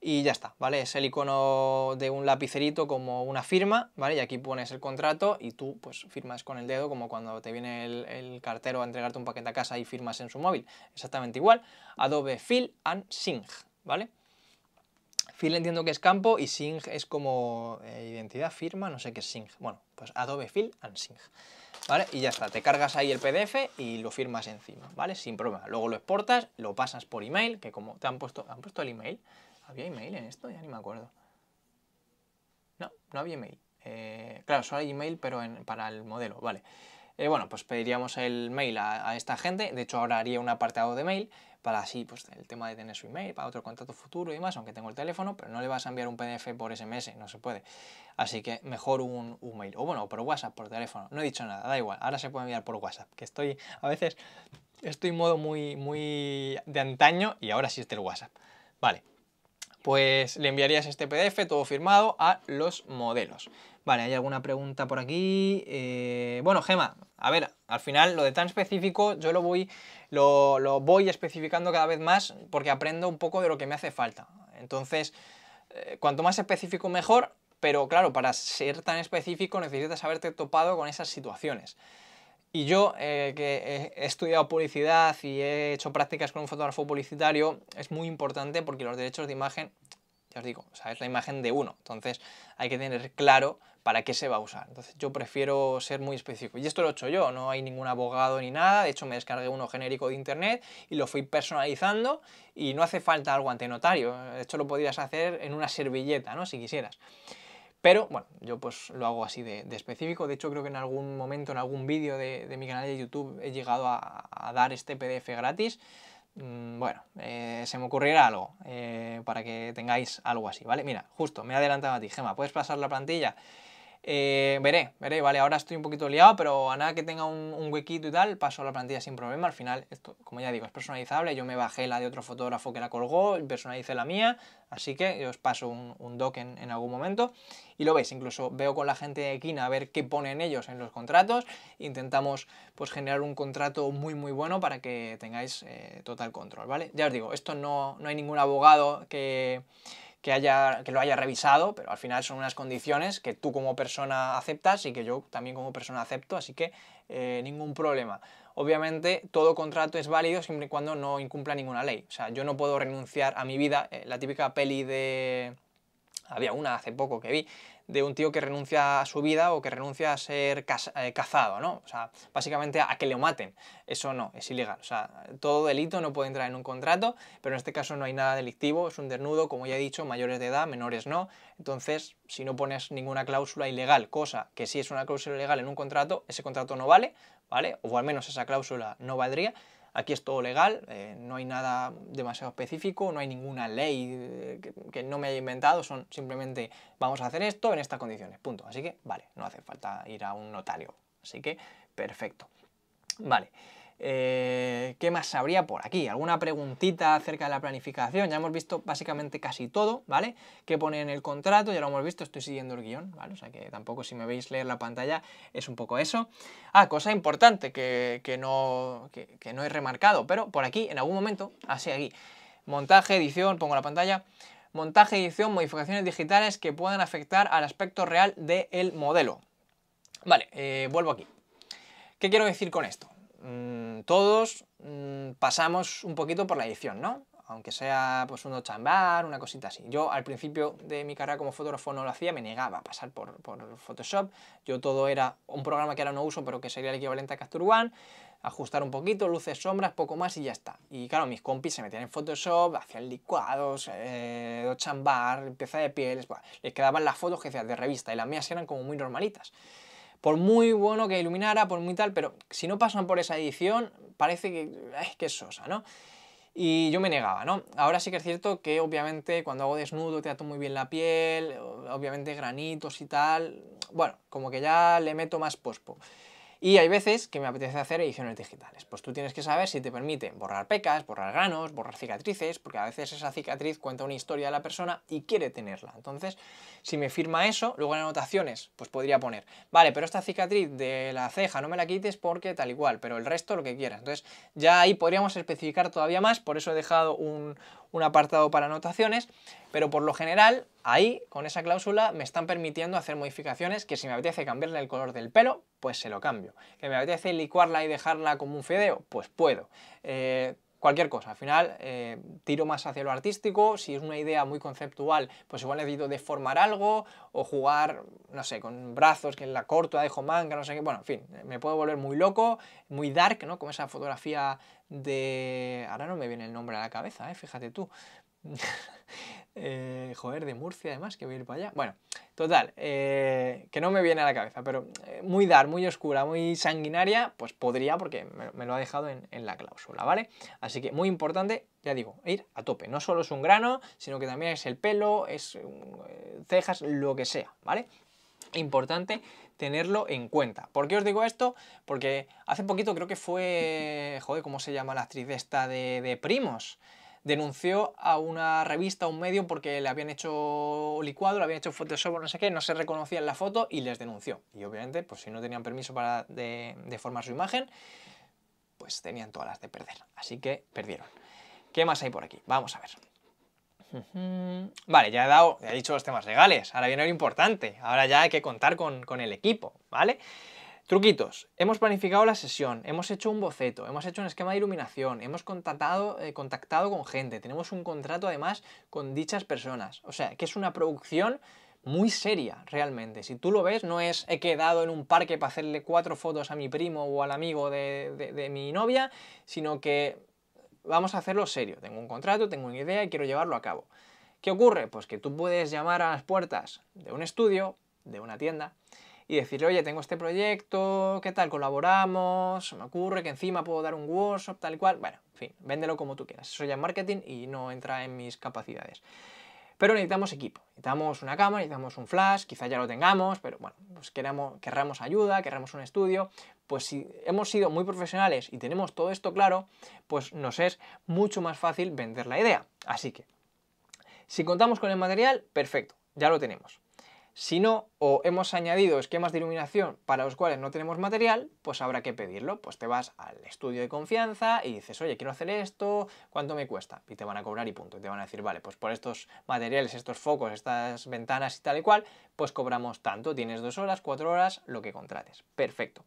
Y ya está, ¿vale? Es el icono de un lapicerito como una firma, ¿vale? Y aquí pones el contrato y tú pues firmas con el dedo como cuando te viene el, cartero a entregarte un paquete a casa y firmas en su móvil. Exactamente igual, Adobe Fill and Sing ¿vale? Fill entiendo que es campo y Sing es como eh, identidad, firma, no sé qué es Bueno, pues Adobe Fill and Sing ¿vale? Y ya está, te cargas ahí el PDF y lo firmas encima, ¿vale? Sin problema. Luego lo exportas, lo pasas por email, que como te han puesto, ¿han puesto el email? ¿Había email en esto? Ya ni me acuerdo. No, no había email. Eh, claro, solo hay email, pero para el modelo, vale. Eh, bueno, pues pediríamos el mail a, esta gente, de hecho ahora haría un apartado de mail para así, pues el tema de tener su email, para otro contrato futuro y más aunque tengo el teléfono, pero no le vas a enviar un PDF por SMS, no se puede. Así que mejor un, mail, o bueno, por WhatsApp, por teléfono, no he dicho nada, da igual, ahora se puede enviar por WhatsApp, que estoy a veces, estoy en modo muy, muy de antaño y ahora sí está el WhatsApp. Vale, pues le enviarías este PDF todo firmado a los modelos. Vale, ¿hay alguna pregunta por aquí? Eh, bueno, Gema, a ver, al final lo de tan específico yo lo voy, lo, voy especificando cada vez más porque aprendo un poco de lo que me hace falta. Entonces, eh, cuanto más específico mejor, pero claro, para ser tan específico necesitas haberte topado con esas situaciones. Y yo, eh, que he estudiado publicidad y he hecho prácticas con un fotógrafo publicitario, es muy importante porque los derechos de imagen os digo, es la imagen de uno. Entonces hay que tener claro para qué se va a usar. Entonces yo prefiero ser muy específico. Y esto lo he hecho yo, no hay ningún abogado ni nada. De hecho me descargué uno genérico de internet y lo fui personalizando y no hace falta algo ante notario. De hecho lo podrías hacer en una servilleta, ¿no? Si quisieras. Pero bueno, yo pues lo hago así de, específico. De hecho, creo que en algún momento, en algún vídeo de, mi canal de YouTube, he llegado a, dar este PDF gratis. Mm, bueno, eh, se me ocurrirá algo eh, para que tengáis algo así, ¿vale? Mira, justo, me he adelantado a ti, Gema, ¿puedes pasar la plantilla? Eh, veré, veré, vale, ahora estoy un poquito liado, pero a nada que tenga un, un, huequito y tal, paso la plantilla sin problema. Al final, esto, como ya digo, es personalizable. Yo me bajé la de otro fotógrafo que la colgó, personalicé la mía, así que yo os paso un, un doc en, algún momento. Y lo veis, incluso veo con la gente de Kina a ver qué ponen ellos en los contratos. Intentamos pues generar un contrato muy muy bueno para que tengáis eh, total control, ¿vale? Ya os digo, esto no hay ningún abogado que que, haya, que lo haya revisado, pero al final son unas condiciones que tú como persona aceptas y que yo también como persona acepto, así que eh, ningún problema. Obviamente todo contrato es válido siempre y cuando no incumpla ninguna ley. O sea, yo no puedo renunciar a mi vida, eh, la típica peli de... Había una hace poco que vi, de un tío que renuncia a su vida o que renuncia a ser eh, cazado, ¿no? O sea, básicamente a que le maten. Eso no, es ilegal. O sea, todo delito no puede entrar en un contrato, pero en este caso no hay nada delictivo, es un desnudo, como ya he dicho, mayores de edad, menores no. Entonces, si no pones ninguna cláusula ilegal, cosa que si es una cláusula ilegal en un contrato, ese contrato no vale, ¿vale? O al menos esa cláusula no valdría. Aquí es todo legal, eh, no hay nada demasiado específico, no hay ninguna ley eh, que, que, no me haya inventado, son simplemente vamos a hacer esto en estas condiciones, punto. Así que, vale, no hace falta ir a un notario. Así que, perfecto. Vale. Eh, ¿Qué más habría por aquí? ¿Alguna preguntita acerca de la planificación? Ya hemos visto básicamente casi todo, ¿vale? ¿Qué pone en el contrato? Ya lo hemos visto, estoy siguiendo el guión, ¿vale? O sea que tampoco si me veis leer la pantalla es un poco eso. Ah, cosa importante que, no, no he remarcado, pero por aquí, en algún momento, así aquí, montaje, edición, pongo la pantalla, montaje, edición, modificaciones digitales que puedan afectar al aspecto real del modelo. Vale, eh, vuelvo aquí. ¿Qué quiero decir con esto? Mm, todos mm, pasamos un poquito por la edición, ¿no? Aunque sea pues un chambar, una cosita así. Yo al principio de mi carrera como fotógrafo no lo hacía, me negaba a pasar por, por Photoshop. Yo todo era un programa que ahora no uso, pero que sería el equivalente a Capture One ajustar un poquito, luces, sombras, poco más y ya está. Y claro, mis compis se metían en Photoshop, hacían licuados, eh, chambar, pieza de pieles, les quedaban las fotos que hacían de revista y las mías eran como muy normalitas por muy bueno que iluminara, por muy tal, pero si no pasan por esa edición, parece que es que sosa, ¿no? Y yo me negaba, ¿no? Ahora sí que es cierto que obviamente cuando hago desnudo te ato muy bien la piel, obviamente granitos y tal, bueno, como que ya le meto más pospo. Y hay veces que me apetece hacer ediciones digitales. Pues tú tienes que saber si te permite borrar pecas, borrar granos, borrar cicatrices, porque a veces esa cicatriz cuenta una historia de la persona y quiere tenerla. Entonces, si me firma eso, luego en anotaciones, pues podría poner, vale, pero esta cicatriz de la ceja no me la quites porque tal igual, pero el resto lo que quieras. Entonces, ya ahí podríamos especificar todavía más, por eso he dejado un, un apartado para anotaciones, pero por lo general ahí con esa cláusula me están permitiendo hacer modificaciones que si me apetece cambiarle el color del pelo, pues se lo cambio. Que me apetece licuarla y dejarla como un fideo, pues puedo. Eh, cualquier cosa. Al final eh, tiro más hacia lo artístico, si es una idea muy conceptual, pues igual necesito deformar algo o jugar, no sé, con brazos, que la corto, dejo manga, no sé qué, bueno, en fin, me puedo volver muy loco, muy dark, ¿no? Como esa fotografía de... ahora no me viene el nombre a la cabeza, ¿eh? fíjate tú, Eh, joder, de Murcia además, que voy a ir para allá. Bueno, total, eh, que no me viene a la cabeza, pero eh, muy dar, muy oscura, muy sanguinaria, pues podría porque me, lo ha dejado en, la cláusula, ¿vale? Así que muy importante, ya digo, ir a tope. No solo es un grano, sino que también es el pelo, es cejas, lo que sea, ¿vale? importante tenerlo en cuenta. ¿Por qué os digo esto? Porque hace poquito creo que fue, joder, ¿cómo se llama la actriz esta de Primos? denunció a una revista, a un medio, porque le habían hecho licuado, le habían hecho Photoshop o no sé qué, no se reconocía en la foto y les denunció. Y obviamente, pues si no tenían permiso para deformar su imagen, pues tenían todas las de perder. Así que perdieron. ¿Qué más hay por aquí? Vamos a ver. Vale, ya he dado, he dicho los temas legales. Ahora viene lo importante. Ahora ya hay que contar con, el equipo, ¿vale? vale Truquitos. Hemos planificado la sesión, hemos hecho un boceto, hemos hecho un esquema de iluminación, hemos eh, contactado, con gente, tenemos un contrato además con dichas personas. O sea, que es una producción muy seria realmente. Si tú lo ves, no es he quedado en un parque para hacerle cuatro fotos a mi primo o al amigo de, mi novia, sino que vamos a hacerlo serio. Tengo un contrato, tengo una idea y quiero llevarlo a cabo. ¿Qué ocurre? Pues que tú puedes llamar a las puertas de un estudio, de una tienda, y decirle, oye, tengo este proyecto, ¿qué tal? Colaboramos, Se me ocurre que encima puedo dar un workshop, tal y cual. Bueno, en fin, véndelo como tú quieras. Eso ya es marketing y no entra en mis capacidades. Pero necesitamos equipo, necesitamos una cámara, necesitamos un flash, quizá ya lo tengamos, pero bueno, pues querramos ayuda, querramos un estudio, pues si hemos sido muy profesionales y tenemos todo esto claro, pues nos es mucho más fácil vender la idea. Así que, si contamos con el material, perfecto, ya lo tenemos. Si no, o hemos añadido esquemas de iluminación para los cuales no tenemos material, pues habrá que pedirlo. Pues te vas al estudio de confianza y dices, oye, quiero hacer esto, ¿cuánto me cuesta? Y te van a cobrar y punto. Y te van a decir, vale, pues por estos materiales, estos focos, estas ventanas y tal y cual, pues cobramos tanto. Tienes dos horas, cuatro horas, lo que contrates. Perfecto.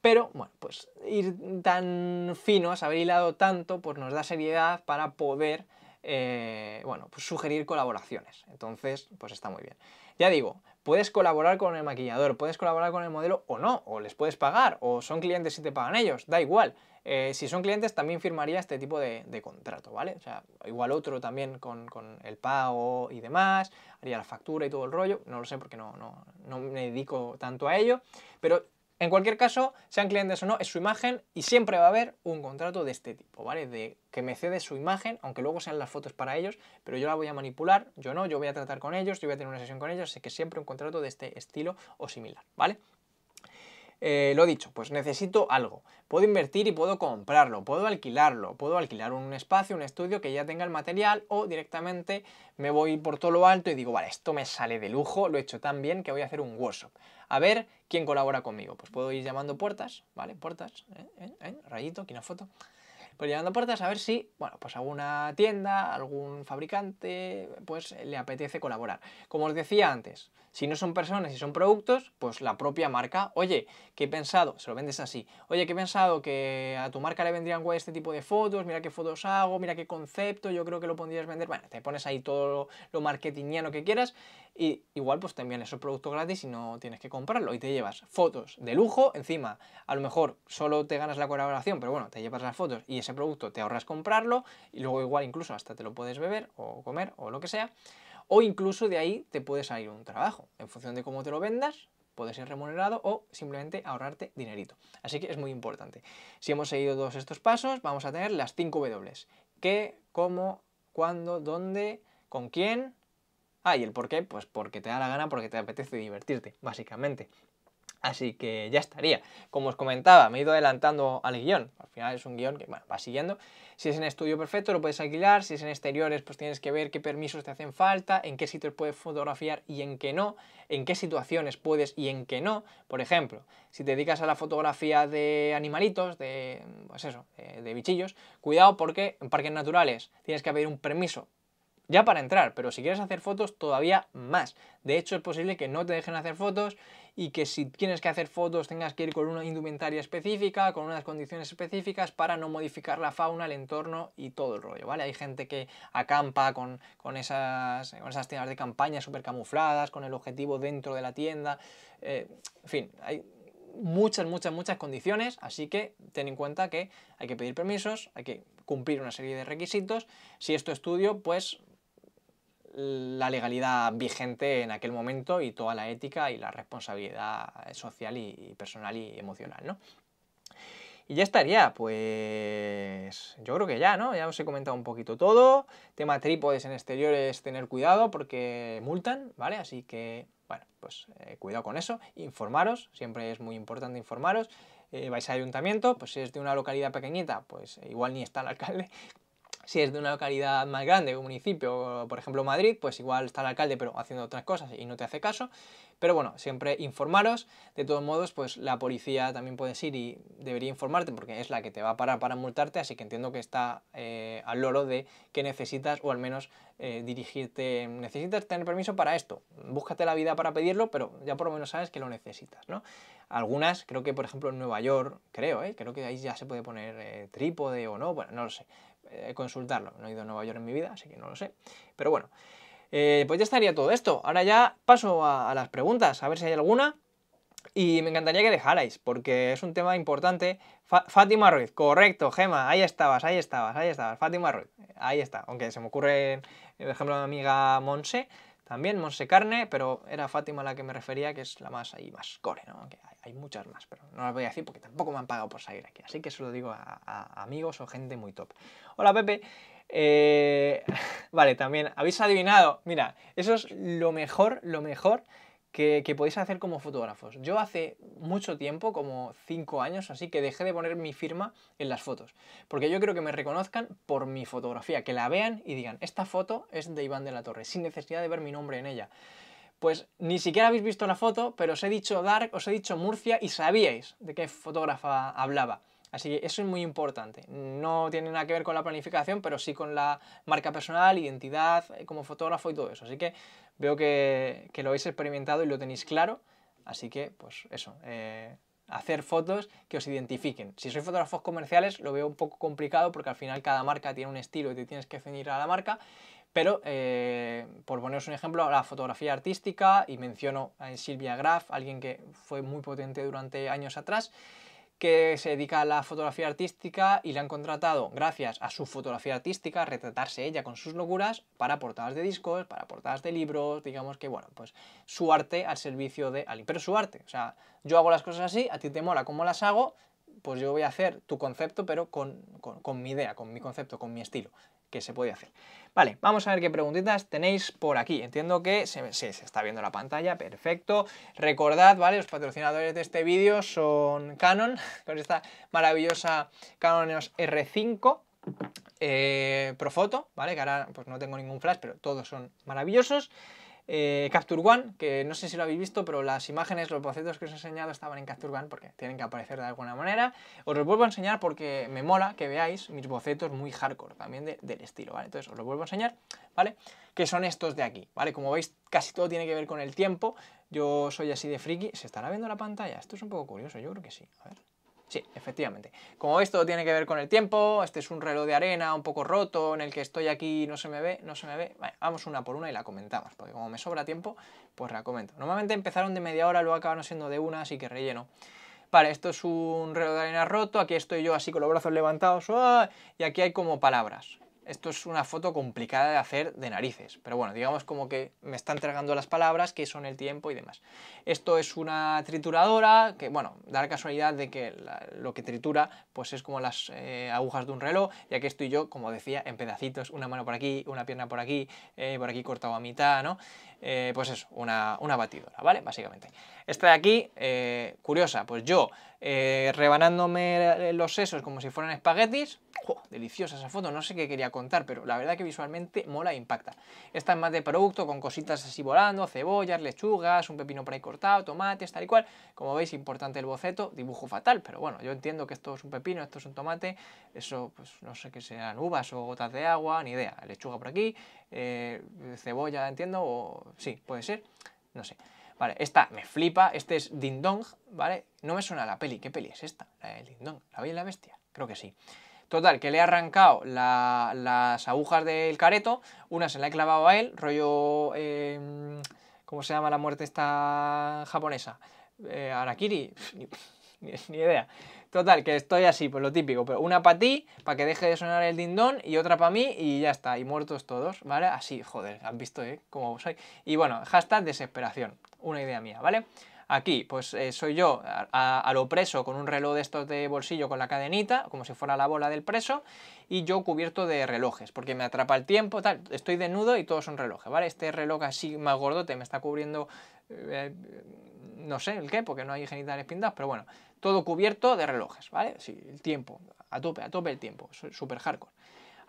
Pero, bueno, pues ir tan finos, haber hilado tanto, pues nos da seriedad para poder, eh, bueno, pues sugerir colaboraciones. Entonces, pues está muy bien. Ya digo, puedes colaborar con el maquillador, puedes colaborar con el modelo o no, o les puedes pagar, o son clientes y te pagan ellos, da igual. Eh, si son clientes también firmaría este tipo de, contrato, ¿vale? O sea, igual otro también con, el pago y demás, haría la factura y todo el rollo, no lo sé porque no, no, no me dedico tanto a ello, pero en cualquier caso, sean clientes o no, es su imagen y siempre va a haber un contrato de este tipo, ¿vale? De que me cede su imagen, aunque luego sean las fotos para ellos, pero yo la voy a manipular, yo no, yo voy a tratar con ellos, yo voy a tener una sesión con ellos, así que siempre un contrato de este estilo o similar, ¿vale? Eh, lo dicho, pues necesito algo. Puedo invertir y puedo comprarlo, puedo alquilarlo, puedo alquilar un espacio, un estudio que ya tenga el material o directamente me voy por todo lo alto y digo, vale, esto me sale de lujo, lo he hecho tan bien que voy a hacer un workshop. A ver quién colabora conmigo. Pues puedo ir llamando puertas, ¿vale? Puertas, ¿eh? ¿Eh? Rayito, aquí una foto. Pues llamando puertas a ver si, bueno, pues alguna tienda, algún fabricante, pues le apetece colaborar. Como os decía antes, si no son personas y son productos, pues la propia marca, oye, que he pensado, se lo vendes así, oye, que he pensado que a tu marca le vendrían este tipo de fotos, mira qué fotos hago, mira qué concepto, yo creo que lo podrías vender, bueno, te pones ahí todo lo, marketingiano que quieras y igual pues te envían esos productos gratis y no tienes que comprarlo y te llevas fotos de lujo encima, a lo mejor solo te ganas la colaboración, pero bueno, te llevas las fotos y ese producto te ahorras comprarlo y luego igual incluso hasta te lo puedes beber o comer o lo que sea o incluso de ahí te puede salir un trabajo. En función de cómo te lo vendas, puede ser remunerado o simplemente ahorrarte dinerito. Así que es muy importante. Si hemos seguido todos estos pasos, vamos a tener las 5 W. ¿Qué, cómo, cuándo, dónde, con quién? Ah, y el por qué, pues porque te da la gana, porque te apetece divertirte, básicamente. Así que ya estaría. Como os comentaba, me he ido adelantando al guión. Al final es un guión que va siguiendo. Si es en estudio perfecto, lo puedes alquilar. Si es en exteriores, pues tienes que ver qué permisos te hacen falta, en qué sitios puedes fotografiar y en qué no, en qué situaciones puedes y en qué no. Por ejemplo, si te dedicas a la fotografía de animalitos, de, pues eso, eh, de bichillos, cuidado porque en parques naturales tienes que pedir un permiso ya para entrar, pero si quieres hacer fotos todavía más. De hecho es posible que no te dejen hacer fotos y que si tienes que hacer fotos tengas que ir con una indumentaria específica, con unas condiciones específicas para no modificar la fauna, el entorno y todo el rollo, ¿vale? Hay gente que acampa con, esas, tiendas de campaña súper camufladas, con el objetivo dentro de la tienda, eh, en fin, hay muchas, muchas, muchas condiciones, así que ten en cuenta que hay que pedir permisos, hay que cumplir una serie de requisitos. Si esto estudio, pues la legalidad vigente en aquel momento y toda la ética y la responsabilidad social y, personal y emocional, ¿no? Y ya estaría, pues yo creo que ya, ¿no? Ya os he comentado un poquito todo. Tema trípodes en exteriores, tener cuidado porque multan, ¿vale? Así que, bueno, pues eh, cuidado con eso. Informaros, siempre es muy importante informaros. Eh, vais al ayuntamiento, pues si es de una localidad pequeñita, pues igual ni está el alcalde, si es de una localidad más grande, un municipio, por ejemplo Madrid, pues igual está el alcalde pero haciendo otras cosas y no te hace caso. Pero bueno, siempre informaros. De todos modos, pues la policía también puedes ir y debería informarte porque es la que te va a parar para multarte, así que entiendo que está eh, al loro de que necesitas o al menos eh, dirigirte. Necesitas tener permiso para esto. Búscate la vida para pedirlo, pero ya por lo menos sabes que lo necesitas, ¿no? Algunas, creo que por ejemplo en Nueva York, creo, ¿eh? creo que ahí ya se puede poner trípode o no, bueno, no lo sé. Eh, consultarlo. No he ido a Nueva York en mi vida, así que no lo sé. Pero bueno, eh, pues ya estaría todo esto. Ahora ya paso a, las preguntas, a ver si hay alguna. Y me encantaría que dejarais, porque es un tema importante. Fátima Ruiz, correcto, Gema, ahí estabas, ahí estabas, ahí estabas. Fátima Ruiz, ahí está. Aunque se me ocurre, eh, por ejemplo, mi amiga Monse, también Monsecarne, pero era Fátima la que me refería, que es la más ahí, más core, ¿no? hay, muchas más, pero no las voy a decir porque tampoco me han pagado por salir aquí. Así que se lo digo a, amigos o gente muy top. Hola Pepe. Eh, vale, también habéis adivinado. Mira, eso es lo mejor, lo mejor que, podéis hacer como fotógrafos. Yo hace mucho tiempo, como 5 años, así que dejé de poner mi firma en las fotos, porque yo creo que me reconozcan por mi fotografía, que la vean y digan, esta foto es de Iván de la Torre, sin necesidad de ver mi nombre en ella. Pues ni siquiera habéis visto la foto, pero os he dicho Dark, os he dicho Murcia y sabíais de qué fotógrafa hablaba. Así que eso es muy importante. No tiene nada que ver con la planificación, pero sí con la marca personal, identidad eh, como fotógrafo y todo eso. Así que veo que, lo habéis experimentado y lo tenéis claro. Así que, pues eso, eh, hacer fotos que os identifiquen. Si sois fotógrafos comerciales, lo veo un poco complicado porque al final cada marca tiene un estilo y te tienes que ceñir a la marca. Pero, eh, por poneros un ejemplo, la fotografía artística, y menciono a Silvia Graf, alguien que fue muy potente durante años atrás, que se dedica a la fotografía artística y le han contratado, gracias a su fotografía artística, retratarse ella con sus locuras para portadas de discos, para portadas de libros, digamos que, bueno, pues su arte al servicio de alguien. Pero su arte, o sea, yo hago las cosas así, a ti te mola cómo las hago, pues yo voy a hacer tu concepto, pero con mi idea, con mi concepto, con mi estilo que se puede hacer. Vale, vamos a ver qué preguntitas tenéis por aquí. Entiendo que se, está viendo la pantalla, perfecto. Recordad, ¿vale? Los patrocinadores de este vídeo son Canon, con esta maravillosa Canon EOS R5, eh, Profoto, ¿vale? Que ahora pues no tengo ningún flash, pero todos son maravillosos. Eh, Capture One, que no sé si lo habéis visto, pero las imágenes, los bocetos que os he enseñado estaban en Capture One porque tienen que aparecer de alguna manera. Os los vuelvo a enseñar porque me mola que veáis mis bocetos muy hardcore también del estilo, ¿vale? Entonces os los vuelvo a enseñar, ¿vale? Que son estos de aquí, ¿vale? Como veis, casi todo tiene que ver con el tiempo. Yo soy así de friki. ¿Se estará viendo la pantalla? Esto es un poco curioso, yo creo que sí. A ver. Sí, efectivamente. Como esto tiene que ver con el tiempo. Este es un reloj de arena un poco roto en el que estoy aquí y no se me ve, no se me ve. Vale, vamos una por una y la comentamos, porque como me sobra tiempo, pues la comento. Normalmente empezaron de media hora, luego acaban siendo de una, así que relleno. Vale, esto es un reloj de arena roto, aquí estoy yo así con los brazos levantados, y aquí hay como palabras. Esto es una foto complicada de hacer de narices, pero bueno, digamos como que me está entregando las palabras, que son el tiempo y demás. Esto es una trituradora, que bueno, da la casualidad de que lo que tritura pues es como las eh, agujas de un reloj, ya que estoy yo, como decía, en pedacitos, una mano por aquí, una pierna por aquí, eh, por aquí cortado a mitad, ¿no? Eh, pues eso, una, una, batidora, ¿vale? Básicamente. Esta de aquí, curiosa, pues yo eh, rebanándome eh, los sesos como si fueran espaguetis. deliciosa esa foto, no sé qué quería contar, pero la verdad que visualmente mola e impacta. Esta es más de producto, con cositas así volando, cebollas, lechugas, un pepino por ahí cortado, tomates, tal y cual. Como veis, importante el boceto, dibujo fatal, pero bueno, yo entiendo que esto es un pepino, esto es un tomate, eso pues no sé qué serán uvas o gotas de agua, ni idea. Lechuga por aquí, eh, cebolla, entiendo, o sí, puede ser, no sé. Vale, esta me flipa, este es dindong ¿vale? No me suena la peli, ¿qué peli es esta? La de Dindong. ¿la vi en la bestia? Creo que sí. Total, que le he arrancado las agujas del careto, una se la he clavado a él, rollo... Em, ¿Cómo se llama la muerte esta japonesa? Eh, Arakiri, ni, idea. Total, que estoy así, pues lo típico, pero una para ti, para que deje de sonar el dindón, y otra para mí, y ya está, y muertos todos, ¿vale? Así, joder, han visto, ¿eh? soy. Y bueno, hashtag desesperación, una idea mía, ¿vale? Aquí, pues eh, soy yo a, lo preso con un reloj de estos de bolsillo con la cadenita, como si fuera la bola del preso, y yo cubierto de relojes, porque me atrapa el tiempo, tal, estoy desnudo y todos son relojes, ¿vale? Este reloj así más gordote me está cubriendo, eh, no sé el qué, porque no hay genitales pintados, pero bueno, todo cubierto de relojes, ¿vale? Sí, el tiempo, a tope, a tope el tiempo, súper hardcore.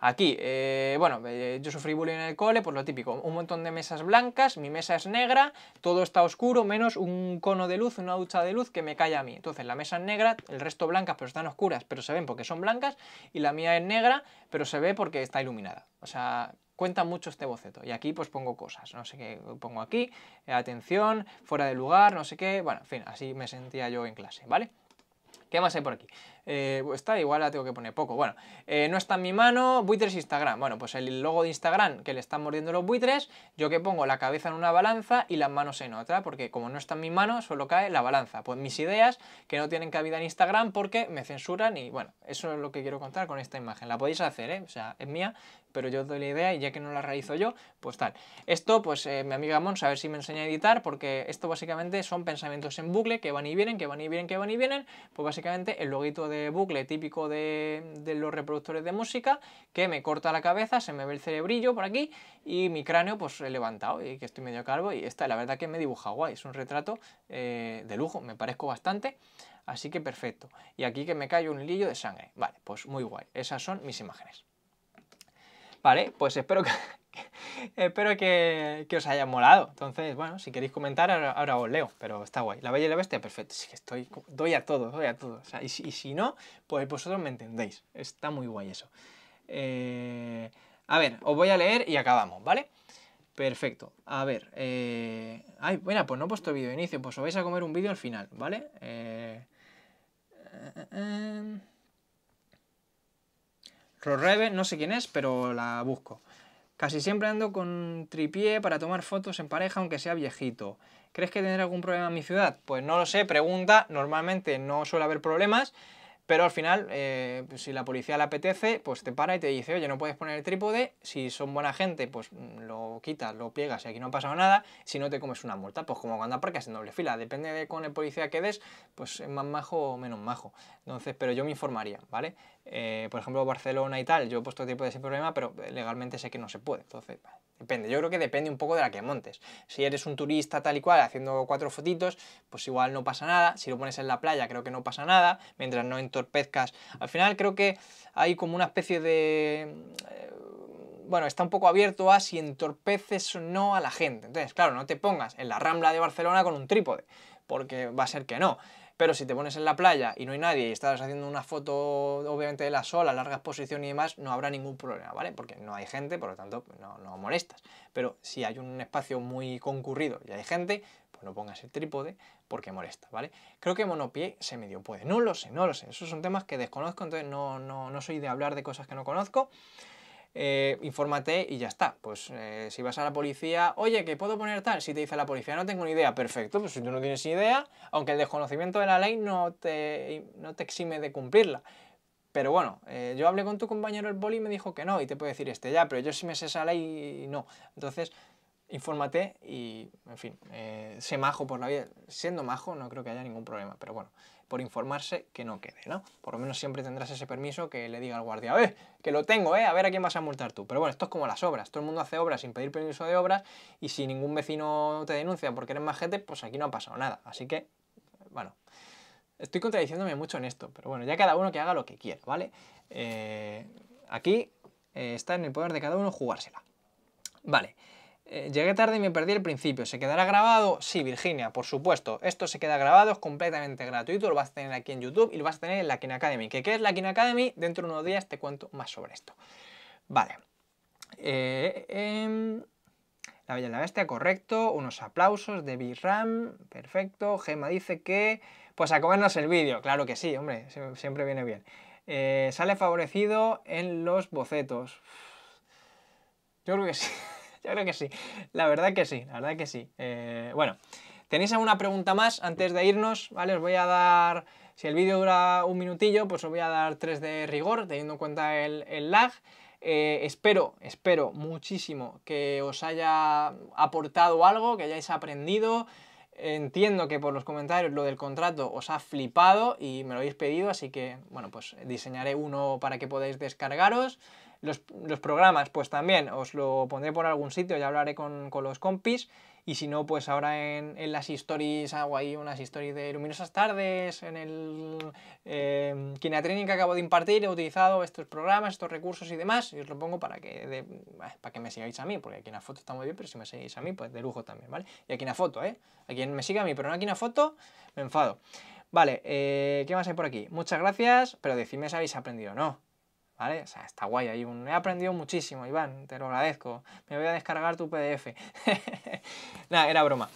Aquí, eh, bueno, eh, yo sufrí bullying en el cole, pues lo típico, un montón de mesas blancas, mi mesa es negra, todo está oscuro, menos un cono de luz, una ducha de luz que me cae a mí. Entonces la mesa es negra, el resto blancas, pero están oscuras, pero se ven porque son blancas, y la mía es negra, pero se ve porque está iluminada. O sea, cuenta mucho este boceto. Y aquí pues pongo cosas, no sé qué pongo aquí, eh, atención, fuera de lugar, no sé qué, bueno, en fin, así me sentía yo en clase, ¿vale? ¿Qué más hay por aquí? Eh, está pues esta igual la tengo que poner poco. Bueno, eh, no está en mi mano, buitres Instagram. Bueno, pues el logo de Instagram que le están mordiendo los buitres, yo que pongo la cabeza en una balanza y las manos en otra, porque como no está en mi mano, solo cae la balanza. Pues mis ideas que no tienen cabida en Instagram porque me censuran y bueno, eso es lo que quiero contar con esta imagen. La podéis hacer, ¿eh? O sea, es mía, pero yo doy la idea y ya que no la realizo yo, pues tal. Esto, pues eh, mi amiga Mons, a ver si me enseña a editar, porque esto básicamente son pensamientos en bucle que van y vienen, que van y vienen, que van y vienen. Pues básicamente el loguito de bucle típico de, los reproductores de música, que me corta la cabeza, se me ve el cerebrillo por aquí y mi cráneo pues he levantado y que estoy medio calvo y esta la verdad que me dibuja guay, es un retrato eh, de lujo, me parezco bastante. Así que perfecto. Y aquí que me cae un lillo de sangre. Vale, pues muy guay. Esas son mis imágenes. ¿Vale? Pues espero que, espero que, os haya molado. Entonces, bueno, si queréis comentar, ahora, os leo, pero está guay. La Bella y la Bestia, perfecto. Sí que estoy, doy a todo, doy a todo. y, si, no, pues vosotros me entendéis. Está muy guay eso. Eh, a ver, os voy a leer y acabamos, ¿vale? Perfecto. A ver. Eh, ay, bueno, pues no he puesto vídeo de inicio, pues os vais a comer un vídeo al final, ¿vale? Eh, eh em. Rorreve, no sé quién es, pero la busco. Casi siempre ando con tripié para tomar fotos en pareja, aunque sea viejito. ¿Crees que tendré algún problema en mi ciudad? Pues no lo sé, pregunta. Normalmente no suele haber problemas. Pero al final, eh, pues si la policía le apetece, pues te para y te dice, oye, no puedes poner el trípode, si son buena gente, pues mm, lo quitas, lo pliegas y aquí no ha pasado nada, si no te comes una multa, pues como cuando aparcas en doble fila, depende de con el policía que des, pues es más majo o menos majo. Entonces, pero yo me informaría, ¿vale? Eh, por ejemplo, Barcelona y tal, yo he puesto de ese problema, pero legalmente sé que no se puede, entonces Depende, yo creo que depende un poco de la que montes. Si eres un turista tal y cual haciendo cuatro fotitos, pues igual no pasa nada. Si lo pones en la playa, creo que no pasa nada, mientras no entorpezcas. Al final creo que hay como una especie de... Eh, bueno, está un poco abierto a si entorpeces o no a la gente. Entonces, claro, no te pongas en la rambla de Barcelona con un trípode, porque va a ser que no. Pero si te pones en la playa y no hay nadie y estás haciendo una foto, obviamente, de la sola, larga exposición y demás, no habrá ningún problema, ¿vale? Porque no hay gente, por lo tanto, no, molestas. Pero si hay un espacio muy concurrido y hay gente, pues no pongas el trípode porque molesta, ¿vale? Creo que monopié se medio puede. No lo sé, no lo sé. Esos son temas que desconozco, entonces no, no soy de hablar de cosas que no conozco. Eh, infórmate y ya está. Pues eh, si vas a la policía, oye, que puedo poner tal, si te dice la policía, no tengo ni idea, perfecto, pues si tú no tienes ni idea, aunque el desconocimiento de la ley no te, no te exime de cumplirla. Pero bueno, eh, yo hablé con tu compañero el boli y me dijo que no, y te puede decir este ya, pero yo sí me sé esa ley y no. Entonces, infórmate y, en fin, sé majo por la vida. Siendo majo no creo que haya ningún problema, pero bueno, por informarse que no quede, ¿no? Por lo menos siempre tendrás ese permiso que le diga al guardia, ¡eh! que lo tengo, ¿eh? A ver a quién vas a multar tú. Pero bueno, esto es como las obras. Todo el mundo hace obras sin pedir permiso de obras y si ningún vecino te denuncia porque eres majete, pues aquí no ha pasado nada. Así que, bueno, estoy contradiciéndome mucho en esto, pero bueno, ya cada uno que haga lo que quiera, ¿vale? Eh, aquí eh, está en el poder de cada uno jugársela. Vale. Eh, llegué tarde y me perdí el principio. ¿Se quedará grabado? Sí, Virginia, por supuesto. Esto se queda grabado, es completamente gratuito. Lo vas a tener aquí en YouTube y lo vas a tener en la Kine Academy. ¿Qué, es la Kine Academy? Dentro de unos días te cuento más sobre esto. Vale. Eh, em, la Bella y la Bestia, correcto. Unos aplausos de B-Ram. perfecto. Gema dice que... Pues a comernos el vídeo. Claro que sí, hombre, siempre viene bien. Eh, sale favorecido en los bocetos. Yo creo que sí. Yo creo que sí. La verdad que sí, la verdad que sí. Eh, bueno, ¿tenéis alguna pregunta más antes de irnos? ¿Vale? Os voy a dar... Si el vídeo dura un minutillo, pues os voy a dar tres de rigor, teniendo en cuenta el, lag. Eh, espero, espero muchísimo que os haya aportado algo, que hayáis aprendido. Entiendo que por los comentarios lo del contrato os ha flipado y me lo habéis pedido, así que, bueno, pues diseñaré uno para que podáis descargaros. Los, los, programas, pues también os lo pondré por algún sitio, ya hablaré con, los compis. Y si no, pues ahora en, las stories hago ahí unas stories de luminosas tardes, en el eh, training que acabo de impartir, he utilizado estos programas, estos recursos y demás, y os lo pongo para que, para que me sigáis a mí, porque aquí en la foto está muy bien, pero si me seguís a mí, pues de lujo también, ¿vale? Y aquí en la foto, ¿eh? A quien me siga a mí, pero no aquí en la foto, me enfado. Vale, eh, ¿qué más hay por aquí? Muchas gracias, pero decidme si habéis aprendido o no está guay ahí. He aprendido muchísimo, Iván, te lo agradezco. Me voy a descargar tu PDF. Nada, era broma.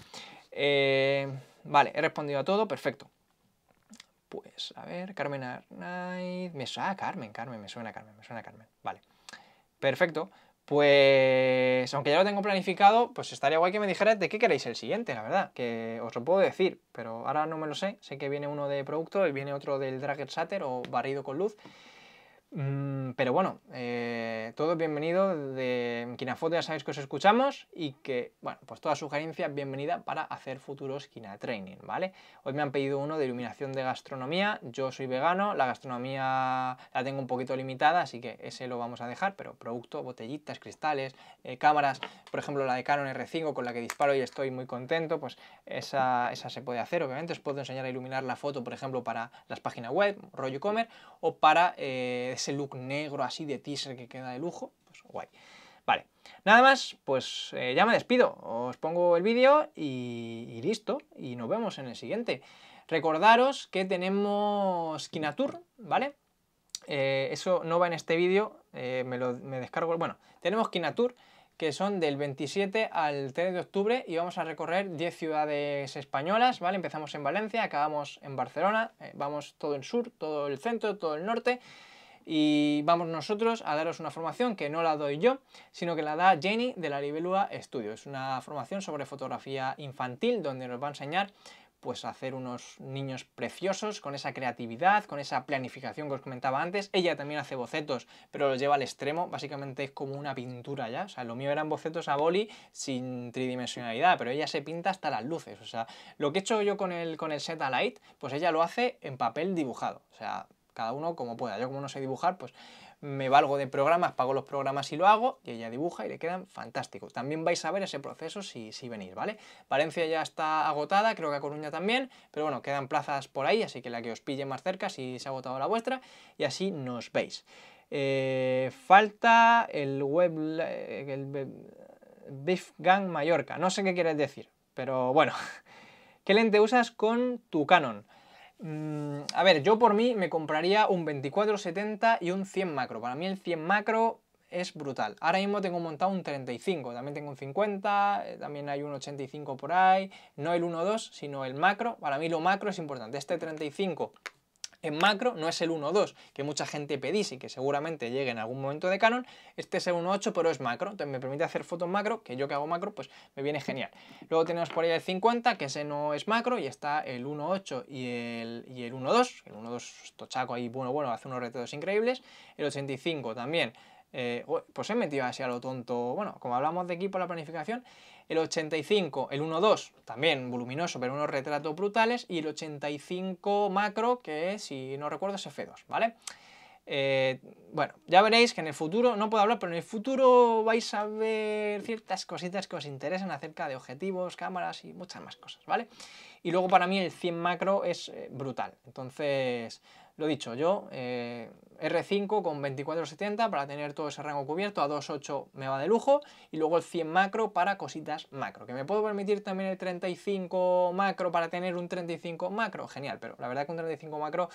Eh, vale, he respondido a todo, perfecto. Pues, a ver, Carmen Arnaiz. Me suena ah, Carmen, Carmen, me suena a Carmen, me suena Carmen. Vale. Perfecto. Pues, aunque ya lo tengo planificado, pues estaría guay que me dijeras de qué queréis el siguiente, la verdad, que os lo puedo decir, pero ahora no me lo sé. Sé que viene uno de producto y viene otro del Dragger Shatter o barrido con luz. Mm, pero bueno, eh, todo bienvenido de Kinafoto, ya sabéis que os escuchamos y que, bueno, pues toda sugerencia bienvenida para hacer futuros Kina Training, ¿vale? Hoy me han pedido uno de iluminación de gastronomía, yo soy vegano, la gastronomía la tengo un poquito limitada, así que ese lo vamos a dejar, pero producto, botellitas, cristales, eh, cámaras, por ejemplo la de Canon R5 con la que disparo y estoy muy contento, pues esa, esa se puede hacer, obviamente, os puedo enseñar a iluminar la foto, por ejemplo, para las páginas web, rollo comer, o para... Eh, ese look negro así de teaser que queda de lujo, pues guay. Vale, nada más, pues eh, ya me despido. Os pongo el vídeo y, listo. Y nos vemos en el siguiente. Recordaros que tenemos Kinatur, ¿vale? Eh, eso no va en este vídeo, eh, me, lo, me descargo. Bueno, tenemos Kinatur, que son del 27 al 3 de octubre y vamos a recorrer 10 ciudades españolas, ¿vale? Empezamos en Valencia, acabamos en Barcelona, vamos todo el sur, todo el centro, todo el norte y vamos nosotros a daros una formación que no la doy yo, sino que la da Jenny de la Libelúa Studio. Es una formación sobre fotografía infantil donde nos va a enseñar pues hacer unos niños preciosos con esa creatividad, con esa planificación que os comentaba antes. Ella también hace bocetos, pero los lleva al extremo, básicamente es como una pintura ya. O sea, lo mío eran bocetos a boli sin tridimensionalidad, pero ella se pinta hasta las luces. O sea, lo que he hecho yo con el, con el Light, pues ella lo hace en papel dibujado. O sea, cada uno como pueda. Yo como no sé dibujar, pues me valgo de programas, pago los programas y lo hago, y ella dibuja y le quedan fantásticos. También vais a ver ese proceso si, si venís, ¿vale? Valencia ya está agotada, creo que a Coruña también, pero bueno, quedan plazas por ahí, así que la que os pille más cerca, si se ha agotado la vuestra, y así nos veis. Eh, falta el web... Eh, el Beef Gang Mallorca, no sé qué quieres decir, pero bueno. ¿Qué lente usas con tu Canon? Mm, a ver, yo por mí me compraría un 2470 y un 100 macro. Para mí el 100 macro es brutal. Ahora mismo tengo montado un 35, también tengo un 50, eh, también hay un 85 por ahí. No el 1-2 sino el macro. Para mí lo macro es importante. Este 35 en macro no es el 1.2, que mucha gente pedís y que seguramente llegue en algún momento de Canon. Este es el 1.8, pero es macro, entonces me permite hacer fotos macro, que yo que hago macro, pues me viene genial. Luego tenemos por ahí el 50, que ese no es macro, y está el 1.8 y el, y el 1.2. El 1.2 tochaco ahí, bueno, bueno, hace unos retos increíbles. El 85 también. Eh, pues he metido así a lo tonto, bueno, como hablamos de equipo, la planificación, el 85, el 1.2, también voluminoso, pero unos retratos brutales, y el 85 macro, que si no recuerdo es F2, ¿vale? Eh, bueno, ya veréis que en el futuro, no puedo hablar, pero en el futuro vais a ver ciertas cositas que os interesan acerca de objetivos, cámaras y muchas más cosas, ¿vale? Y luego para mí el 100 macro es eh, brutal, entonces lo dicho, yo eh, R5 con 2470 para tener todo ese rango cubierto, a 2.8 me va de lujo, y luego el 100 macro para cositas macro, que me puedo permitir también el 35 macro para tener un 35 macro, genial, pero la verdad que un 35 macro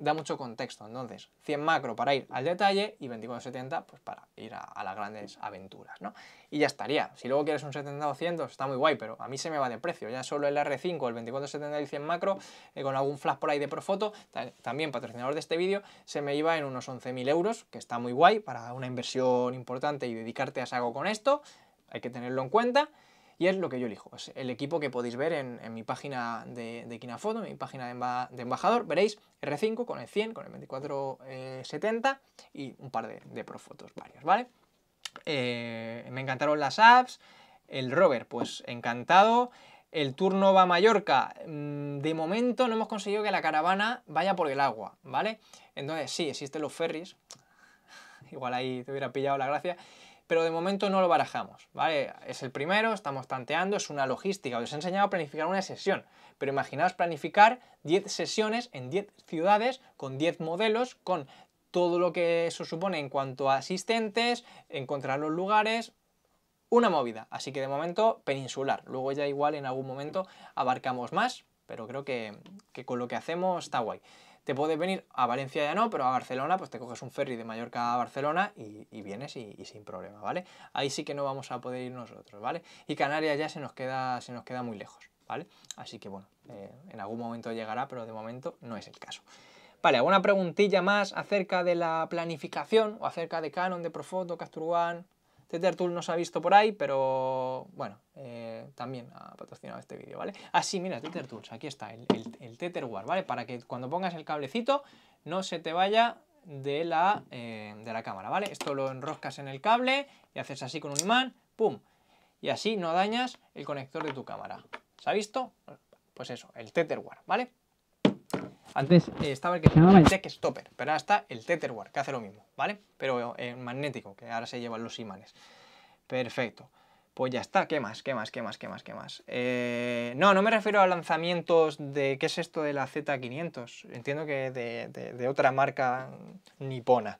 da mucho contexto. Entonces, 100 macro para ir al detalle y 2470 pues para ir a, las grandes aventuras, Y ya estaría. Si luego quieres un 70-200 está muy guay, pero a mí se me va de precio. Ya solo el R5, el 2470 y el 100 macro, eh, con algún flash por ahí de Profoto, también patrocinador de este vídeo, se me iba en unos 11.000 euros, que está muy guay para una inversión importante y dedicarte a algo con esto. Hay que tenerlo en cuenta y es lo que yo elijo. Es el equipo que podéis ver en, mi página de, Kinafoto, en mi página de, embajador. Veréis R5 con el 100, con el 2470 eh, y un par de, profotos varios, ¿vale? Eh, me encantaron las apps. El rover, pues encantado. El tour va Mallorca. Mm, de momento no hemos conseguido que la caravana vaya por el agua, ¿vale? Entonces, sí, existen los ferries. Igual ahí te hubiera pillado la gracia pero de momento no lo barajamos, ¿vale? Es el primero, estamos tanteando, es una logística. Os he enseñado a planificar una sesión, pero imaginaos planificar 10 sesiones en 10 ciudades con 10 modelos, con todo lo que eso supone en cuanto a asistentes, encontrar los lugares, una movida. Así que de momento peninsular. Luego ya igual en algún momento abarcamos más, pero creo que, que con lo que hacemos está guay te puedes venir a Valencia ya no, pero a Barcelona, pues te coges un ferry de Mallorca a Barcelona y, vienes y, sin problema, ¿vale? Ahí sí que no vamos a poder ir nosotros, ¿vale? Y Canarias ya se nos queda, se nos queda muy lejos, ¿vale? Así que bueno, eh, en algún momento llegará, pero de momento no es el caso. Vale, alguna preguntilla más acerca de la planificación o acerca de Canon, de Profoto, Capture One, TetherTool este nos ha visto por ahí, pero bueno, eh, también ha patrocinado este vídeo, ¿vale? Así, ah, mira, Tether Tools, aquí está, el, el, Tether ¿vale? Para que cuando pongas el cablecito no se te vaya de la, eh, de la cámara, ¿vale? Esto lo enroscas en el cable y haces así con un imán, ¡pum! Y así no dañas el conector de tu cámara. ¿Se ha visto? Pues eso, el Tether ¿vale? Antes eh, estaba el que se llamaba el Tech Stopper, pero ahora está el Tetherware, que hace lo mismo, ¿vale? Pero en magnético, que ahora se llevan los imanes. Perfecto. Pues ya está, ¿qué más? ¿Qué más? ¿Qué más? ¿Qué más? ¿Qué más? Eh, no, no me refiero a lanzamientos de... ¿Qué es esto de la Z500? Entiendo que de, otra marca nipona.